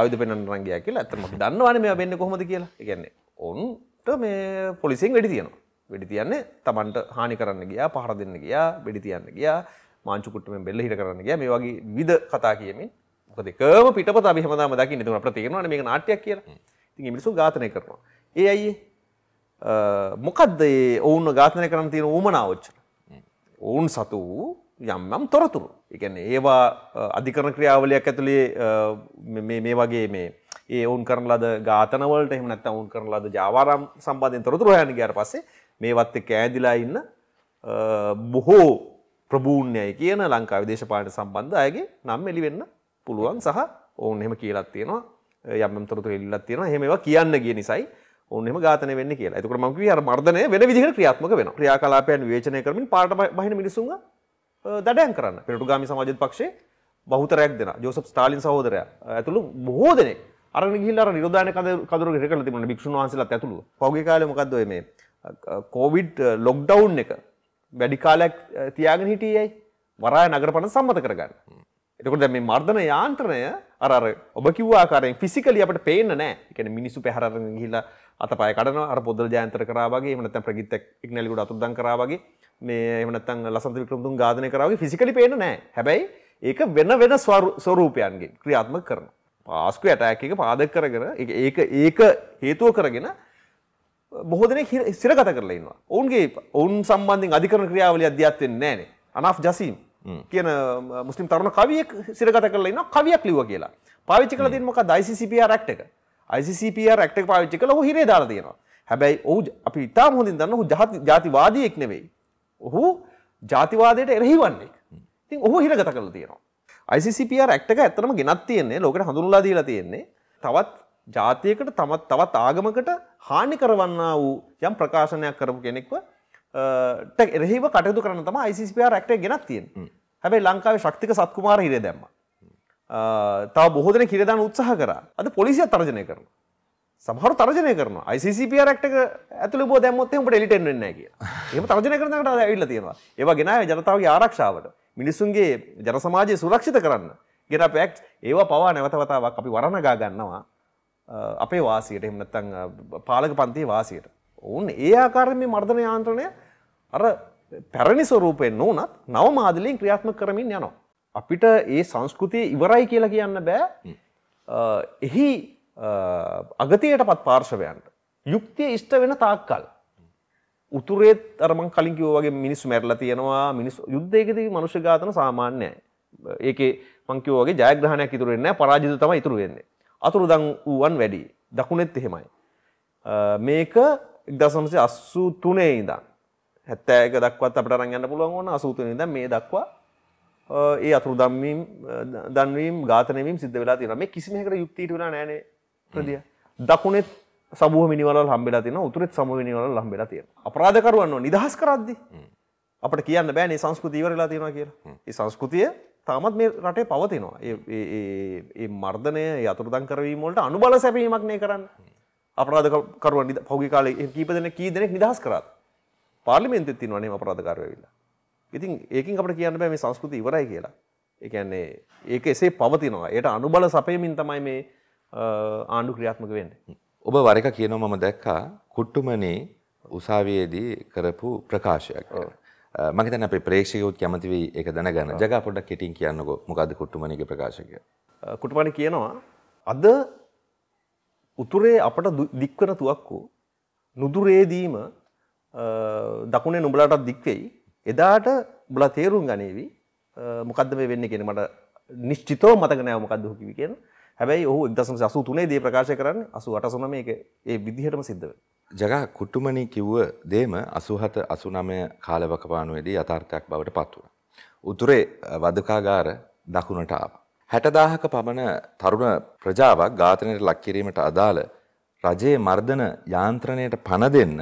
ආයුධ පෙන්වන්න අරන් ගියා කියලා ඇත්තටම අපි දන්නවනේ මේවා වෙන්නේ කොහොමද කියලා. ඒ කියන්නේ ඔවුන්ට මේ පොලිසියෙන් වෙඩි තියනවා. වෙඩි තියන්නේ Tamanට හානි කරන්න ගියා, පහර දෙන්න ගියා, වෙඩි තියන්න ගියා, මාංචු කුට්ටුවෙන් බෙල්ල හිර කරන්න ගියා. මේ වගේ විවිධ කතා කියමින් මොකද එකම පිටපත අපි හැමදාම දකින්නේ. ඒක අපිට තේරෙනවනේ මේක නාට්‍යයක් කියලා. ඉතින් මේ මිනිස්සු ඝාතනය කරනවා. ඒ අයියේ මොකක්ද ඔවුන් ඝාතනය කරන්න තියෙන ඌමනාවච්චර ඔවුන් සතු වූ යම් යම් තොරතුරු. එකන ඒවා අධිකරන ක්‍රියාවලයක් ඇතුළේ මේ වගේ මේ ඒ ඔවුන් කරන ලද ගාතනවලට එහමනත් ඔවුන් කරන ලද ජාවාරම් සම්බන්ධයෙන් තොරතුර හයන ගැර පස්සේ මේවත් කෑදිලා ඉන්න බොහෝ ප්‍රභූණ්‍යයි කියන ලංකා විදේශපාලට සම්බන්ධ අයගේ නම් එලිවෙන්න පුළුවන් සහ ඔවුන් එහෙම කියලත් තියෙනවා යම් තොරතුර එල්ලත් තියෙනවා හෙමවා කියන්න කිය නිසයි ඔන්නම ගාතන වෙන්න කියලා එතකට මක අර මර්ධනය වෙන විදිහ ක්‍රියාත්මක වෙන ක්‍රියාකලාපයන් වේචනය කරමින් පාට බහින මිනිසුන් දඩයන් කරන්න පෙටු ගාමි සමාජත් පක්ෂේ බහතරයක් දෙෙන ජෝසප් ස්ටාලින් සහෝදරය ඇතුළු බොහෝදන අර ගිල්ල නිරධාන කදර ෙකල තිබන භික්ෂු වහන්සල ඇතුළු පොගේ කාලමකක්ද මේ කෝවිඩ් ලොක්ඩවුන් එක වැඩිකාලයක් තියාගෙන හිටියයි වරාය නගර පන සම්මත කරගන්න එතකොට මේ මර්ධන යාන්ත්‍රණය අර ඔබ කිව්වාකාරයෙන් ෆිසිකලි අපට පේන්න නෑ එකන මිනිසු පැහරගෙන හිලා අතපය කඩන අර පොදල් ජයන්තර කරාවගේ එමනත ප්‍රගිත් ඉක්නලිකුට අතුදන් කරාවගේ මේ එමනත්තන් ලසන්ත වික්‍රමතුන් ගාධන කරාවගේ ෆිසිකලි පේන නෑ හැබැයි ඒක වෙන වෙන ස්වරූපයන්ගේ ක්‍රියාත්ම කරන පාස්කු ඇටෑක එක පාදක් කරගෙන ඒක ඒක හේතුව කරගෙන බොහෝ දෙනෙක් සිරගත කරලා ඉන්නවා. ඔවුන්ගේ ඔවුන් සම්බන්ධයෙන් අධිකරණ ක්‍රියාවලිය අධ්‍යයත් වෙන්නේ නැහනේ. අනාෆ් ජසීම් කියන මුස්ලිම් තරුණ කවියෙක් සිරගත කරලා ඉන්නවා කවියක් ලිව්වා කියලා. පාවිච්චි කරලා තියෙන මොකක්ද ICCPR Act එක. ICCPR ඇක්ට පාවිච්චි කළ ඔහු හිරේ දාලා තියෙනවා. හැබැයි ඔහු අපි ඉතාම හොඳින් දන්න ඔහු ජාතිවාදියෙක් නෙවෙයි. ඔහු ජාතිවාදයට එරෙහිවන්නේ. ඉතින් ඔහු හිරගත කරලා තියෙනවා. ICCPR ඇක්ට එක ඇත්තටම ගෙනත් තියෙන්නේ ලෝකෙට හඳුන්වලා දීලා තියෙන්නේ. තවත් ජාතියකට තමත් තවත් ආගමකට හානි කරවන්න වූ යම් ප්‍රකාශනයක් කරපු කෙනෙක්ව එරෙහිව කටයුතු කරන තම ICCPR ඇක්ටේ ගෙනත් තියෙන්නේ. හැබැයි ලංකාවේ ශක්තික සත්කුමාර හිරේ දැම්මා. තව බොහෝදන කිරදාන උත්සාහ කර අද පොලිසිය තරජනය කරන සහර තරජනය කරන යිසිප රක්ටක ඇතුල බෝ දැමොත් හට එලිටෙන්න්න කිය එම තරජන කරනට ඇල්ල තියෙනවා ඒවා ගෙන ජනතාවගේ ආරක්ෂාවට මිනිස්සුන්ගේ ජනසමාජය සුරක්ෂිත කරන්න ගෙන පැක්් ඒවා පවා නැවතවතාවක් අපි වරණගා ගන්නවා අපේ වාසියට එමනත්තං පාලක පන්තිේ වාසියට ඔවුන් ඒ ආකාරම මර්ධන යාන්ත්‍රණය අර පැරණි ස්වරූපයෙන් නොනත් නව මාදලින් ක්‍රියාත්ම කරමින් යනවා අපිට ඒ සංස්කෘතිය ඉවරයි කියලා කියන්න බෑ එහි අගතියට පත් පාර්ශවයන්ට යුක්තිය ඉෂ්ට වෙන තාක්කල් උතුරේත් තරමන් කලින් කිව්ව වගේ මිනිස් මැරලා තියෙනවා මිනිස් යුද්ධයකදී මනුෂ්‍ය ඝාතන සාමාන්‍යයි ඒකේ මං කිව්වා වගේ ජයග්‍රහණයක් ඉතුරු වෙන්නේ නැහැ පරාජිත තමයි ඉතුරු වෙන්නේ අතුරුදන් වූවන් වැඩි දකුණෙත් එහෙමයි මේක 1983 ඉඳන් 71 දක්වත් අපිට අරන් යන්න පුළුවන් වුණා 83 ඉඳන් මේ දක්වා ඒ අතුරු දම්වීම් දන්වීම් ගාතනවීම් සිද්ධ වෙලා තින මේ කිසිමහකට යුක්තීට වෙලා නෑන ප්‍රදිය දකුණෙත් සබහ මිනිවල හම්බෙලා තින උතුරෙත් සමවිනිවල හම්බෙලා තියෙන අපරාධකරුවන්න නිදහස් කරද්දි අපට කියන්න බෑන සංස්කෘතිවරලා තියෙන කියලා ඒ සංස්කෘතිය තාමත් මේ රටේ පවතිනවා ඒ මර්ධනය යතුරදන් කරවීමට අනුබල සැපීමක් නය කරන්න අපරාධකරුවන් පෞගි කාලේ කීපදන කී දෙනෙක් නිදහස් කරත් පාර්ලිමෙන්තෙත් තිනවනේ අපරාධකරවෙවෙලා ඉතින් ඒකින් අපට කියන්න බෑ මේ සංස්කෘති ඉවරයි කියලා. ඒ කියන්නේ ඒක එසේ පවතිනවා. ඒට අනුබල සපයමින් තමයි මේ ආණ්ඩු ක්‍රියාත්මක වෙන්නේ. ඔබ වර එක කියනවා මම දැක්කා කුට්ටුමනේ උසාවියේදී කරපු ප්‍රකාශයක්. මම හිතන්නේ අපේ ප්‍රේක්ෂකයෝත් කැමති වෙයි ඒක දැනගන්න. ජගා පොඩ්ඩක් කෙටින් කියන්නකෝ මොකද්ද කුට්ටුමනේගේ ප්‍රකාශකය? කුට්ටුමනේ කියනවා අද උතුරේ අපට දික්වන තුවක්කු නුදුරේදීම දකුණේ නුඹලාටත් දික්වෙයි එදාට බල තේරුම් ගනීවි මොකද මේ වෙන්න කියෙන මට නිශ්චිතෝ මතක නෑ මොකද හොකිවි කියෙන හැබයි ඔහු එක්දසම සසු තුනේ දී ප්‍රකාශ කරන්න අසු අටසන මේක ඒ විදිහටම සිද්ධව. ජගා කුට්ටුමනී කිව්ව දේම අසුහත අසුනමය කාලවකපානුවේදී යථාර්ථයක් බවට පත්වුණ. උතුරේ වදකාගාර දකුණට ආව. හැටදාහක පමණ තරුණ ප්‍රජාවක් ඝාතනයට ලක්කිරීමට අදාළ රජයේ මර්ධන යාන්ත්‍රණයට පණ දෙන්න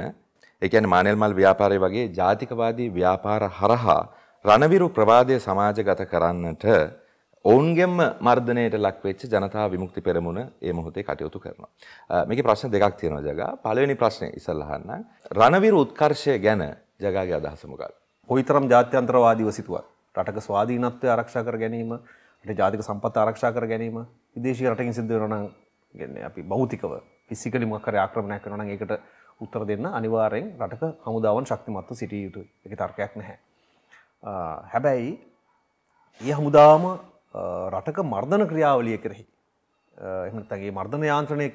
ඒ කියන්නේ මානෙල් මල් ව්‍යාපාරය වගේ ජාතිකවාදී ව්‍යාපාර හරහා රණවිරු ප්‍රවාදය සමාජගත කරන්නට ඔවුන්ගෙන්ම මර්ධනයට ලක්වෙච්ච ජනතා විමුක්ති පෙරමුණ ඒ මොහොතේ කටයුතු කරනවා. මේකේ ප්‍රශ්න දෙකක් තියෙනවා ජගා. පළවෙනි ප්‍රශ්නේ ඉස්සල්ලා අහන්න. රණවිරු උත්කර්ෂය ගැන ජගාගේ අදහස මොකක්ද? කොයිතරම් ජාත්‍යන්තරවාදීව සිටුවත් රටක ස්වාධීනත්වය ආරක්ෂා කර ගැනීම, රටේ ජාතික සම්පත් ආරක්ෂා කර ගැනීම, විදේශීය රටකින් සිද්ධ වෙනවා නම් කියන්නේ අපි භෞතිකව ෆිසිකලි මොකක් හරි ආක්‍රමණයක් කරනවා නම් ඒකට උත්තර දෙන්න අනිවාරයෙන් රටක හමුදාවන් ශක්තිමත්ව සිටිය යුතු එක තර්කයක් නැහැ. හැබැයි ඒ හමුදාම රටක මර්ධන ක්‍රියාවලිය කරෙහි එමතගේ මර්ධන යාන්ත්‍රණය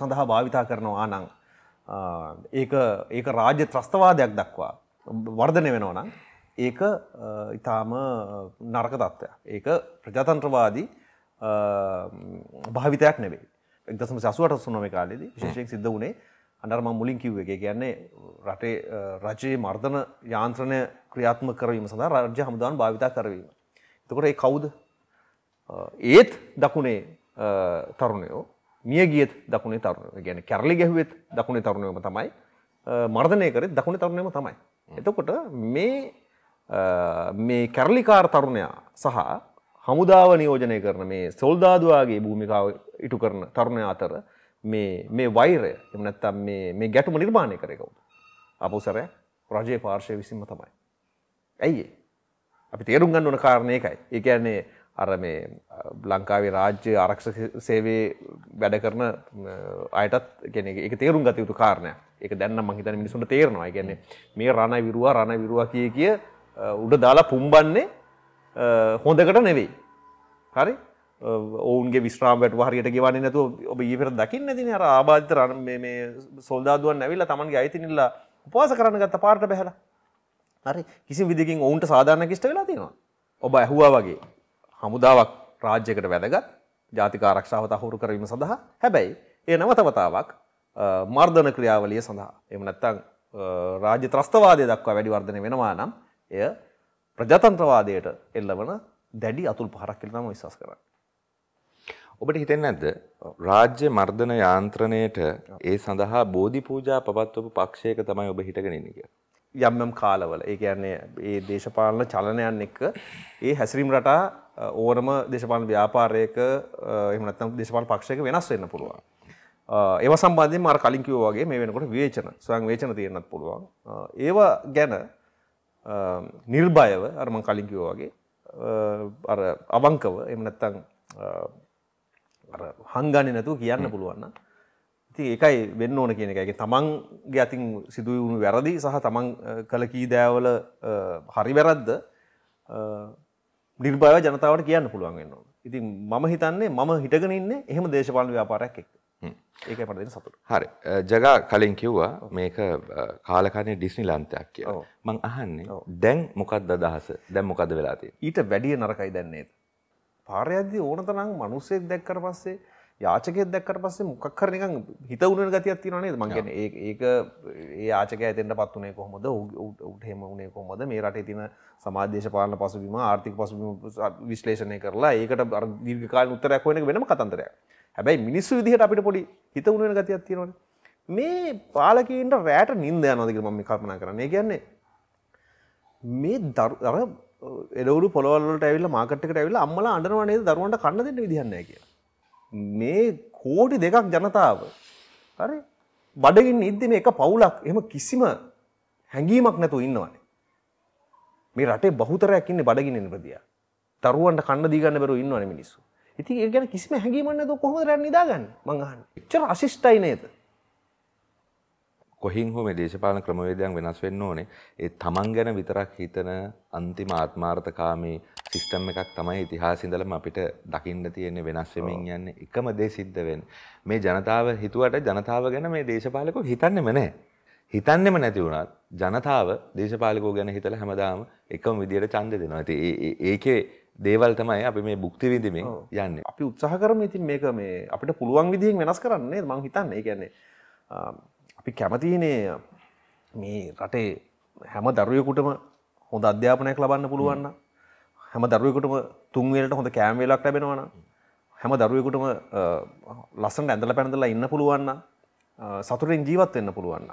සඳහා භාවිතා කරනවා නං ඒක ඒක රාජ්‍ය ත්‍රස්තවාදයක් දක්වා වර්ධනය වෙනෝ නම් ඒක ඉතාම නරක තත්ත්වය ඒක ප්‍රජාතන්ත්‍රවාදී භාවිතයක් නෙවේ එක්දසම සසුවට සුනම කාලෙද විශේෂයෙන් සිද්ධ වනේ අඩරම මුලින් කිව් එක කියන්නේ රටේ රජයේ මර්ධන යාන්ත්‍රණය ක්‍රියාත්ම කරවීම සඳහා රජ්‍ය හමුදාන් භාවිතා කරවීම. එතකොට ඒ කවුද ඒත් දකුණේ තරුණයෝ මිය ගියත් දකුණේ තරුණයෝ ගැන කැරලි ගැහුවෙත් දකුණේ තරුණයම තමයි මර්ධනය කරෙත් දකුණ තරුණයම තමයි. එතකොට මේ මේ කැරලිකාර තරුණයා සහ හමුදාව නියෝජනය කරන මේ සොල්දාදවාගේ භූමිකාව ඉටු කරන තරුණය අතර මේ වෛරය එම නැත්තම් මේ ගැටුම නිර්මාණය කරකවුද. අපසරය රජය පාර්ශය විසින්ම තමයි. ඇයි අපි තේරුම් ගන්න වන කාරණයකයි. ඒකන්නේ අර මේ ලංකාවේ රාජ්‍ය ආරක්ෂ සේවේ වැඩ කරන අයටත් කෙනෙ එක තේරුම් ගත යුතු කාරණය එක දැන්න මහිතන මිනිසුන්ට තේරනවා ගැන්නේ මේ රණ විරුවා රණ විරුවා කිය කිය උඩ දාලා පුම්බන්නේ හොඳකට නෙවෙයි. හරි ඔවුන්ගේ විශ්‍රාමට හරියට ගවන්න නැතු ඔබ ඒපර දකින්න දින අර ආබාධිත රන මේ සොල්දාදුවන් ඇවිල්ල තමන්ගේ අයිතිනිල්ලා උපවාස කරන්න ගත්ත පාර්ට බැහලා හරි කිසි විදිකින් ඔවුන්ට සාධාරණ කිෂ්ට වෙලා තියෙනවා ඔබ ඇහුවා වගේ හමුදාවක් රාජ්‍යකට වැදගත් ජාතික ආරක්ෂාවත හුරු කිරීම සඳහා හැබැයි ඒ නවතවතාවක් මර්ධන ක්‍රියාවලිය සඳහා එම නැත්තං රාජ්‍ය ත්‍රස්තවාදය දක්වා වැඩිවර්ධනය වෙනවා නම් එය ප්‍රජතන්ත්‍රවාදයට එල්ලවන දැඩි අතුල් පහරක් කියලනම විශවාස කරන්න ඔබට හිතෙන්නේ නැද්ද රාජ්‍ය මර්ධන යාන්ත්‍රණයට ඒ සඳහා බෝධි පූජා පවත්වපු පක්ෂයක තමයි ඔබ හිටගෙන ඉන්නේ කියලා? යම් යම් කාලවල ඒ කියන්නේ ඒ දේශපාලන චලනයන් එක්ක ඒ හැසිරීම් රටා ඕනම දේශපාලන ව්‍යාපාරයක එහෙම නැත්නම් දේශපාලන පක්ෂයක වෙනස් වෙන්න පුළුවන්. ඒව සම්බන්ධයෙන් මර කලින් කිව්වා වගේ මේ වෙනකොට විවේචන ස්වයං වේචන තියෙන්නත් පුළුවන්. ඒව ගැන නිර්භයව අර මම කලින් කිව්වා වගේ අර අවංකව එහෙම නැත්නම් හංගන්න නැතුව කියන්න පුළුවන්න ඉති එකයි වෙන්න ඕන කියන එකගේ තමන්ගේ අතින් සිදුවුණු වැරදි සහ තමන් කළ කී දෑවල හරි වැරද්ද නිර්භාව ජනතාවට කියන්න පුළුවන් වෙන්නවා ඉතින් මම හිතන්නේ මම හිටගෙන ඉන්නේ එහෙම දේශපාලන ව්‍යාපාරයක් එක්ක ඒකයි මට දෙන සතුට. හරි. ජගා කලින් කිව්වා මේක කාලකන්නේ ඩිස්නි ලන්තයක් කියලා. මං අහන්නේ දැන් මොකක්ද අදහස? දැන් මොකද වෙලා තියෙන්නේ? ඊට වැඩිය නරකයි දැන් නේද? පාරයද්දි ඕන තරම් මිනිස්සෙක් දැක්කට පස්සේ යාචකයෙක් දැක්කට පස්සේ මොකක් හරි නිකන් හිත උනන ගතියක් තියෙනවා නේද මං කියන්නේ ඒක ඒක ඒ යාචකයා එතෙන්ටපත් උනේ කොහොමද උට එහෙම උනේ කොහොමද මේ රටේ තියෙන සමාජ දේශපාලන පසුබිම ආර්ථික පසුබිම විශ්ලේෂණය කරලා ඒකට අර දීර්ඝකාලීන උත්තරයක් හොයන එක වෙනම කතන්දරයක් හැබැයි මිනිස්සු විදිහට අපිට පොඩි හිත උනන ගතියක් තියෙනවානේ මේ පාලකීන්ට රැට නිින්ද යනවාද කියලා මම මේ කල්පනා කරන්නේ ඒ කියන්නේ මේ දර එඩවරු පොළවල්ලට ඇවිල්ල මාකට්කට ඇවිල අම්මල අඩනවනේ දරුවන්ට කන්න දෙන්න විදිහන්න කිය. මේ කෝඩි දෙකක් ජනතාව හරි බඩගින් ඉද්දින එක පවුලක් එම කිසිම හැඟීමක් නැතු ඉන්නවානේ. මේ රටේ බහතරයක් ඉන්න බඩගින්න ප්‍රදිය තරුවන්ට කන්න දීගන්න බැරු ඉන්නවන මිනිස්සු ඉති ඒ ගැන කිසිම හැඟීමන්න කොහොමදර නිදාගන්න මංහන් චර අශිෂ්ටයි නේද කොහින් හෝ මේ දේශපාලන ක්‍රමවේදයන් වෙනස් වෙන්න ඕනේ. ඒ තමන් ගැන විතරක් හිතන අන්තිම ආත්මාර්ථකාමී සිස්ටම් එකක් තමයි ඉතිහාසෙ ඉඳලම අපිට දකින්න තියෙන්නේ වෙනස් වෙමින් යන්නේ එකම දේ සිද්ධ වෙන්නේ. මේ ජනතාව හිතුවට ජනතාව ගැන මේ දේශපාලකෝ හිතන්නේම නැහැ. හිතන්නෙම නැති වුණත් ජනතාව දේශපාලකෝ ගැන හිතලා හැමදාම එකම විදියට ඡන්දෙ දෙනවා. ඉතින් ඒකේ දේවල් තමයි අපි මේ භුක්ති විඳමින් යන්නේ. අපි උත්සාහ කරමු ඉතින් මේක මේ අපිට පුළුවන් විදිහෙන් වෙනස් කරන්න නේද මං හිතන්නේ. ඒ කියන්නේ අපි කැමතිනේ මේ රටේ හැම දරුවකුටම හොඳ අධ්‍යාපනයක් ලබන්න පුළුවන්න හැම දරුවකුටම තුන්වලට හොඳ කෑම්වෙලක් ලැබෙනවන හැම දරුවකුටම ලස්සන් ඇඳල පැනඳලා ඉන්න පුළුවන්න සතුරෙන් ජීවත් වෙන්න පුළුවන්න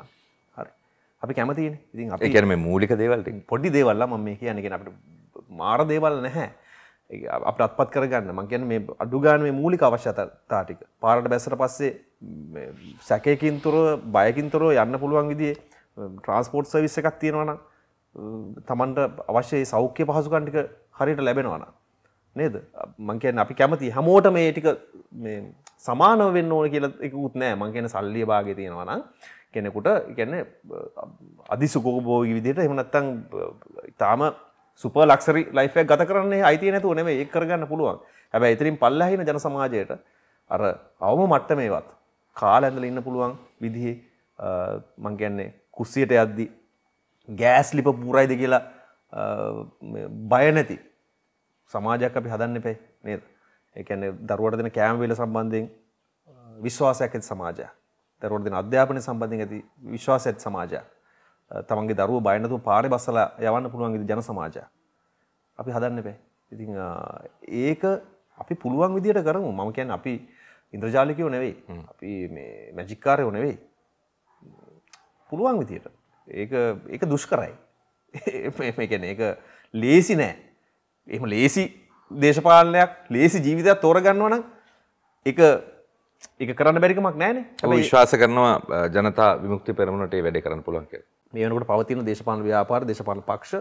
හරි අපි කැමති ඉතින් අපි කැරම මූලික දේවල්ට පොඩි දේවල්ලා ම මේ කියනගෙන අපට මාර දේවල් නැහැ අප අත්පත් කරගන්න මගැන මේ අඩුගාන මේ මූලික අවශ්‍යතා ටික පාරට බැසට පස්සේ සැකයකින් තුර බයකින් තුර යන්න පුළුවන් විදිේ ට්‍රන්ස්පෝර්ට් සවිස්ස එකක් තියෙනවන තමන්ට අවශ්‍යයේ සෞඛ්‍ය පහසුකන්ටික හරිට ලැබෙනවන නේද මංකයන් අපි කැමති හැමෝට මේ ටික සමාන වෙන්න ඕන කියල එකකුත් නෑ මංකෙන සල්ලිය භාග තියෙනවනම් කෙනෙකුට ගැන අධි සුකෝබෝගි විදියට එමනත්තං ඉතාම සුප ලක්සරි ලයිෆය ගත කරන්නේ අයිති නැතුව නෙමේ ඒ කරගන්න පුළුවන් හැබැ ඉතිරින් පල්ලහින ජන සමාජයට අර අවම මට්ට මේවත් කාල ඇඳල ඉන්න පුළුවන් විදිහේ මංගැන්නේ කුස්සියට යද්දි ගෑස් ලිප පුරයිද කියලා බයනැති සමාජයක් අපි හදන්න පැයි නේද එකන දරුවට දෙන කෑම්වෙල සම්බන්ධයෙන් විශ්වාසයක් ඇති සමාජය දරුවට දෙන අධ්‍යාපනය සම්බන්ධින් ඇති විශ්වාස ඇත් සමාජයක් තමන්ගේ දරුව බයනතු පාරි බස්සල යවන්න පුළුවන් ඉදි ජන සමාජය. අපි හදන්න බෑ. ඉතිං ඒක අපි පුළුවන් විදියට කරමු මම කියන් අපි ඉන්ද්‍රජාලිකයෝ නෙවෙයි අපි මැජික්කාරයෝ නෙවෙයි. පුළුවන් විදියට ඒක ඒක දුෂ්කරයි. එකන ඒක ලේසි නෑ. එහම ලේසි දේශපාලනයක් ලේසි ජීවිතයක් තෝරගන්නවන එක එක කරන්න බැරිකමක් නෑන විශ්වාස කරනවා ජනතා විමුක්ති පෙරමුණටේ වැඩ කරන්න පුළන්කේ මේ වෙනකොට පවතින දේශපාලන ව්‍යාපාර දේශපාලන පක්ෂ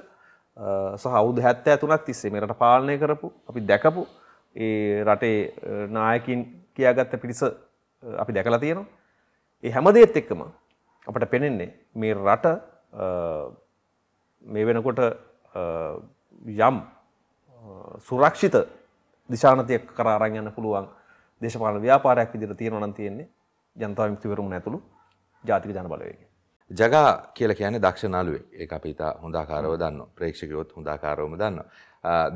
සහ අවුරුදු 73ක් තිස්සේ මේ රට පාලනය කරපු අපි දැකපු ඒ රටේ නායකින් කියාගත්ත පිරිස අපි දැකලා තියෙනවා. ඒ හැම දෙයත් එක්කම අපට පෙනෙන්නේ මේ රට මේ වෙනකොට යම් සුරක්ෂිත දිශානතියක් කර අරන් යන්න පුළුවන් දේශපාලන ව්‍යාපාරයක් විදිහට තියෙනවා නම් තියෙන්නේ ජනතා විමුක්තිවරුන් ඇතුළු ජාතික ජන බලවේගය. ජගා කියල කියන දක්ෂනාලුවේ ඒ අපි ඉතා හොඳාකාරව දන්න ප්‍රේක්ෂකයොත් හොඳාකාරවම දන්න.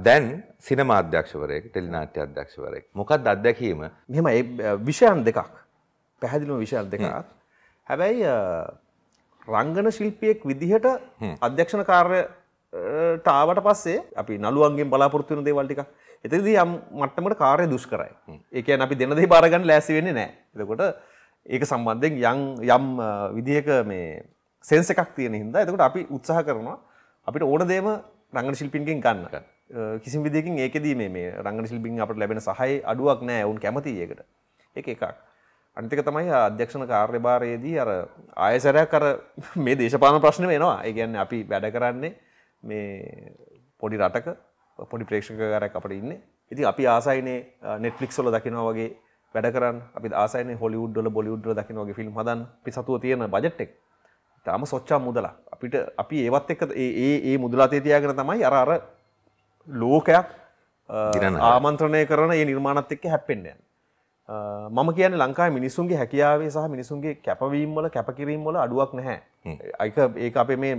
දැන් සිනමාධ්‍යක්ෂවරයෙක් ටෙලිනාට්‍ය අධ්‍යක්ෂවරයෙක් මොකක් අත්දැකීම මෙම විෂයන් දෙකක් පැහැදිලිම විශයන් දෙකක් හැබැයි රංගන ශිල්පියෙක් විදිහට අධ්‍යක්ෂණ කාර්ය ටාවට පස්සේ අපි නළුවන්ගේ බලාපොරත්තුවන දේවල්ටික එතදී යම් මට්ටමට කාරය දුෂ් කරයි ඒක අපි දෙනදේ බාරගන්න ලැසි වෙන්නේ නෑ එතකොට ඒක සම්බන්ධයෙන් යම් යම් විදිහක මේ සෙන්ස එකක් තියෙන හින්දා එතකොට අපි උත්සාහ කරනවා අපිට ඕන දේම රංගන ශිල්පින්ගෙන් ගන්න කිසිම විදිහකින් ඒකෙදී මේ මේ රංගන ශිල්පින් අපට ලැබෙන සහාය අඩුවක් නැහැ වුන් කැමති ඒකට ඒක එකක් අනිත් එක තමයි අධ්‍යක්ෂණ කාර්යභාරයේදී අර ආයසරයක් අර මේ දේශපාලන ප්‍රශ්න වෙනවා ඒ කියන්නේ අපි වැඩ කරන්නේ මේ පොඩි රටක පොඩි ප්‍රේක්ෂකකාරයක් අපිට ඉන්නේ ඉතින් අපි ආසයිනේ නෙට්ෆ්ලික්ස් වල දකිනවා වගේ වැඩකරන් අපි ආසන හොලිුඩ්ඩල බොලිුඩ්ඩ දකින වගේ ෆිල්ම් හදන් පි සතුව තියෙන බජට්ටෙක් තම සොච්චා මුදලා අපිට අපි ඒවත් එක්ක ඒ ඒ මුදලාතේ තියාගෙන තමයි අරර ලෝකයක් ආමන්ත්‍රණය කරන ඒ නිර්මාණත් එක්ක හැප්පෙන්ඩයන් මම කියන ලංකායි මිනිසුන්ගේ හැකියාවේ සහ මිනිසුන්ගේ කැපවීම්වල කැපකිරීම්වල අඩුවක් නැහැ අයික ඒ අපේ මේ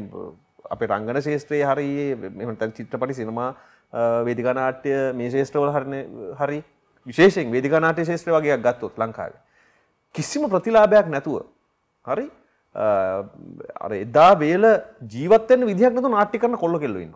අපේ රංගන ශේෂත්‍රයේ හරි මෙමට චිත්‍රපටි සිනමා වේදිගනාට්‍ය මේ ශේෂත්‍රවල හරණ හරි විශේෂෙන් වේදිකානාටය ශේත්‍ර වගේයක් ගත්තොත් ලංකාව. කිසිම ප්‍රතිලාභයක් නැතුව. හරි එදා වේල ජීවතෙන් විදිහක් නතු නාටි කරන කොල්ල කෙල්ලවෙන්න.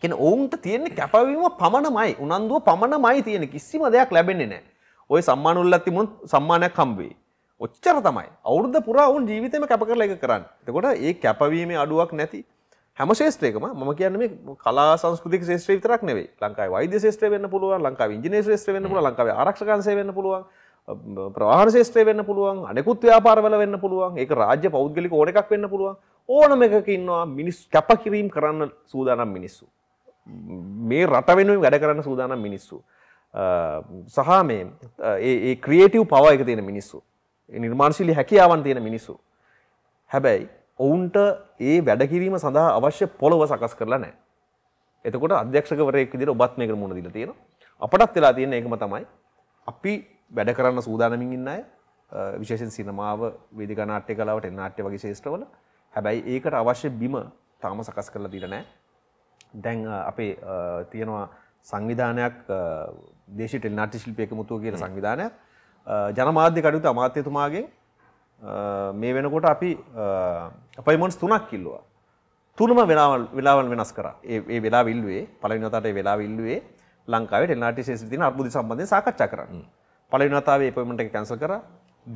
කෙන ඔවුන්ට තියෙන්නේ කැපවීම පමණමයි උනන්දුව පමණමයි තියෙන කිසිම දෙයක් ලැබෙන්නේ නෑ ඔය සම්මානුල්ල ඇතිමුත් සම්මානයක් කම්වේ. ඔච්චර තමයි අවුරුද පුරා ඔවුන් ජීවිතම කැප කරලා එක කරන්න. එතකොට ඒ කැපවීමේ අඩුවක් නැති හැම ශේත්‍රයකම මම කියන්නේ මේ කලා සංස්කෘතික ශේත්‍රය විතරක් නෙවෙයි. ලංකාවේ වෛද්‍ය ශේත්‍රය වෙන්න පුළුවන්, ලංකාවේ ඉංජිනේරු ශේත්‍රය වෙන්න පුළුවන්, ලංකාවේ ආරක්ෂකංශය වෙන්න පුළුවන්, ප්‍රවාහන ශේත්‍රය වෙන්න පුළුවන්, අනෙකුත් ව්‍යාපාරවල වෙන්න පුළුවන්, ඒක රාජ්‍ය පෞද්ගලික ඕන එකක් වෙන්න පුළුවන්. ඕනම එකක ඉන්නවා මිනිස් කැපකිරීම කරන්න සූදානම් මිනිස්සු. මේ රට වෙනුවෙන් වැඩ කරන්න සූදානම් මිනිස්සු. සහ මේ ඒ ක්‍රියේටිව් පව එක තියෙන මිනිස්සු. නිර්මාණශීලී හැකියාවන් තියෙන මිනිස්සු. හැබැයි ඔවුන්ට ඒ වැඩකිරීම සඳහා අවශ්‍ය පොළොව සකස් කරලා නෑ. එතකොට අධ්‍යක්ෂකවරයෙක් විදිහට ඔබත් මේකට මුණ දීලා තියෙනවා. අපටත් වෙලා තියෙන එකම තමයි අපි වැඩ කරන්න සූදානමින් ඉන්න අය විශේෂයෙන් සිනමාව වේදිකා නාට්‍ය කලාවට නාට්‍ය වගේ ශේෂ්ත්‍රවල හැබැයි ඒකට අවශ්‍ය බිම තාම සකස් කරලා දීලා නෑ. දැන් අපේ තියෙනවා සංවිධානයක් දේශීය ටෙලි නාට්‍ය ශිල්පියෙකු මුතුව කියන සංවිධානයක් ජනමාධ්‍ය කටයුතු අමාත්‍යතුමාගේ මේ වෙනකොට අපි අපයිමොන්ස් තුනක් කිල්ලවා. තුනම වෙනවල් වෙලාවල් වෙනස් කර ඒ වෙලා විල්ුවේ පලවිනතාට වෙලා විල්ුවේ ලංකාවේ ටෙල්නාටිසේ දින අබුදි සම්බන්ධය සාකච්ඡා කරන්න. පලවිනතාවේ පොමට කැන්ස කර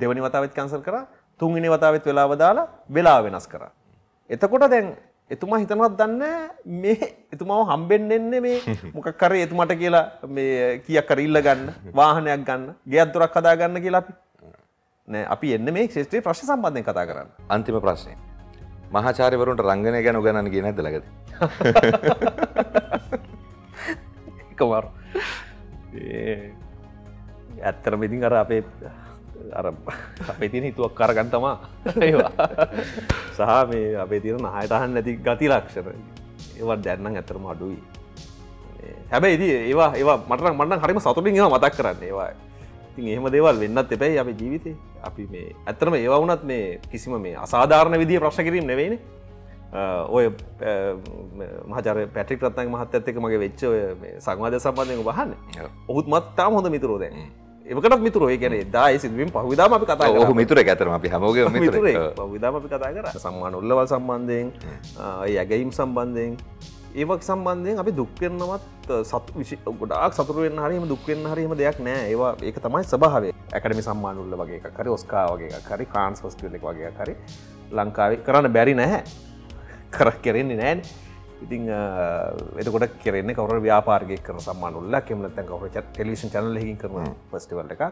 දෙවනි වතාවත් කැන්සල් කර තුන්ගනි වතාවත් වෙලාව දාලා වෙලා වෙනස් කර. එතකොට දැන් එතුමා හිතනවත් දන්න මේ එතුමාව හම්බෙන්න්නේ මේ මොකක් කර එතුමට කියලා මේ කියක් කර ඉල්ල ගන්න වාහනයක් ගන්න ගෙත් දුරක් හදා ගන්න කියලා අපි අපි එන්න මේ ක්ෂේත්‍රයේ ප්‍රශ් සම්බන්ධය කතා කරන්න අන්තිම ප්‍රශ්නය මහාචාරිවරුන්ට රංගනය ගැන ගණන ගෙන දලකද එකමර ඇත්තර මෙතින් අර අපේ අර අපේ තින හිතුවක් කරගන් තමා සහ මේ අපේ තිර නහයටහන් නැති ගති ලක්ෂර ඒවත් දැන්නම් ඇතරම අඩුයි හැබැයි ඒවා ඒවා මටන මන්න හරිම සතුටින් මතක් කරන්න ඒවා ඉතින් එහම දේවල් වෙන්නත් එපැයි අප ජීවිතය අපි මේ ඇත්තරම ඒවුනත් මේ කිසිම මේ අසාධාරණ විදිිය ප්‍රශ්කිරීම නෙවෙයින ඔය මහර පැටි ප්‍රත්තන් මහත් ඇත්තක මගේ වෙච්ච සංවාධ සම්බන්ධයක බහන්න ඔහුත් මත්තාම හොඳ මිතුරෝද එකට මිතුරෝ ගැන දාය සිදුවීම පහවිදාම අපි කතා ඔහ මිතුර ඇතරම අපි හමෝග මිතුර විදාම අපි කතා කර සම්මාන උල්ලවල් සම්බන්ධයෙන් ඇගැයිම් සම්බන්ධයෙන් ඒවක් සම්බන්ධයෙන් අපි දුක්වෙන්නවත් සතු විශ ගොඩක් සතුරුවෙන් හරිම දුක්වෙන් හරිම දෙයක් නෑ ඒවා ඒක තමයි සභාවේ ඇකඩමි සම්මානුල්ල වගේ කරි ඔස්කා වගේ කරි කාන්ස් පස්ටලෙක් වගේ කරි ලංකාවේ කරන්න බැරි නැහැ කර කෙරෙන්නේ නෑන් ඉතිං එතකොට කෙරෙන්නේ කවර ව්‍යාපාර්ගය කරන සම්මානුල්ල කෙමලතැන් කවර ටෙලිෂන් චනලහි කරන පස්ටිවල්ට එකක්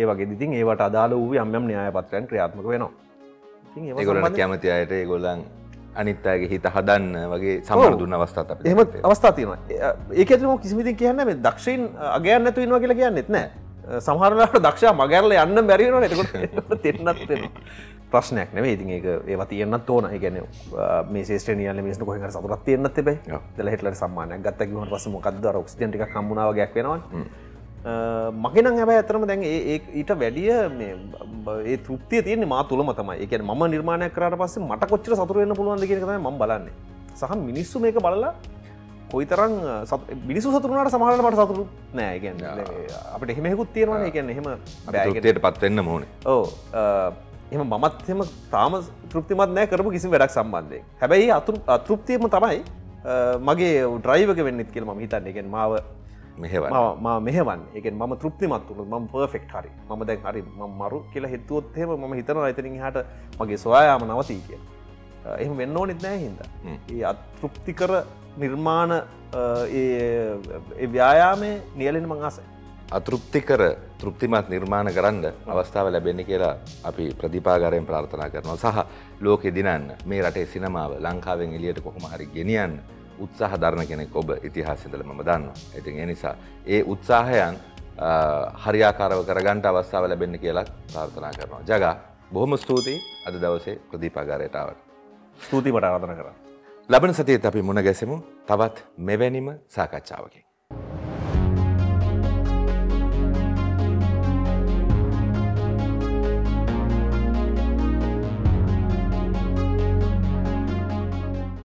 ඒ වගේ ඉතින් ඒවට අදාල වූ යම්යම් න්‍යාය පත්‍රයන් ක්‍රියාත්මක වෙනවා ඉතින් ඒ කැමති අයට ගොලන් අනිත්තාගේ හිත හදන්න වගේ සමරදුන්න අවස්ථාත එම අවස්ථාතියම ඒක ඇතුම කිසිමිති කියන්න මේ දක්ෂයින් අගයන් නැතු ඉන්නවා කියලා කියන්නෙත් නෑ සහරලාට දක්ෂා මගැරල යන්න බැරිවෙන නකට තෙන්නත් ප්‍රශ්නයක් නෙවේ ඉතින් ඒක ඒව තියන්න ඕන ගැන මේේට නියල මිස්න කොහ සතුරත් තියන්න එබේ දල හිටල සම්මානයක් ගත්තකිවට පස මොකක්ද රක්ෂටි කම්මුණාවගයක් වෙනවා මගෙනං හැබැ ඇතරම දැන් ඊට වැඩිය ඒ තෘපතිය තියෙන මා තුළ මතමයි එක ම නිර්මාණය කරට පස්සේ මට කොච්චර සතුරන්න පුළුවන් කියන ම බලන්නේ සහ මිනිස්සු මේක බලලා කොයිතරං බිනිසු සතුරනට සමහල මට සතුරු නෑ ගැන්න අපට එහෙමෙකුත් තියෙනවා එකන්න එහෙම බෑගතයට පත්වෙන්න මෝන ඕ එම මමත් එම තාම තෘපතිමත් නෑ කරපු කිසි වැඩක් සම්බන්ධය හැබැයි අතුරු අතෘප්තියම තමයි මගේ ඩ්‍රයිවක වෙන්නෙත් කියල ම හිතන්න එකෙන් මාව මෙහව මෙහවන් එක ම තෘප්තිමත් වුණු ම පර්ෆෙක්් හරි ම දැන් හරි මරු කියලා හිතුවත්හෙම ම හිතන අතරින් හට මගේ සොයායාම නවතී කිය එහම වෙන්න ඕනෙත් නෑ හිද ඒ අතෘප්ති කර නිර්මාණ ව්‍යයාමේ නියලෙන මංආසයි අතෘප්තිකර තෘප්තිමත් නිර්මාණ කරන්න අවස්ථාව ලැබෙන කියලා අපි ප්‍රතිපාගරයෙන් ප්‍රාර්ථනා කරනවා සහ ලෝකෙ දිනන්න මේ රටේ සිනමාව ලංකාවෙන් එලියට කොහොම හරි ගෙනියන්න උත්සාහ ධරණ කෙනෙක් ඔබ ඉතිහාසිදල මම දන්න. ඉතින් එනිසා ඒ උත්සාහයන් හරියාකාරව කරගන්ට අවස්ථාව ලැබෙන්න කියලක් ප්‍රාර්ථනා කරනවා. ජගා බොහොම ස්තුතියි අද දවසේ ප්‍රදීපගාරයටාවට. ස්තුතියි මට ආරාධන කරා. ලබන සතියේත් අපි මුණ ගැසෙමු තවත් මෙවැනිම සාකච්ඡාවකින්.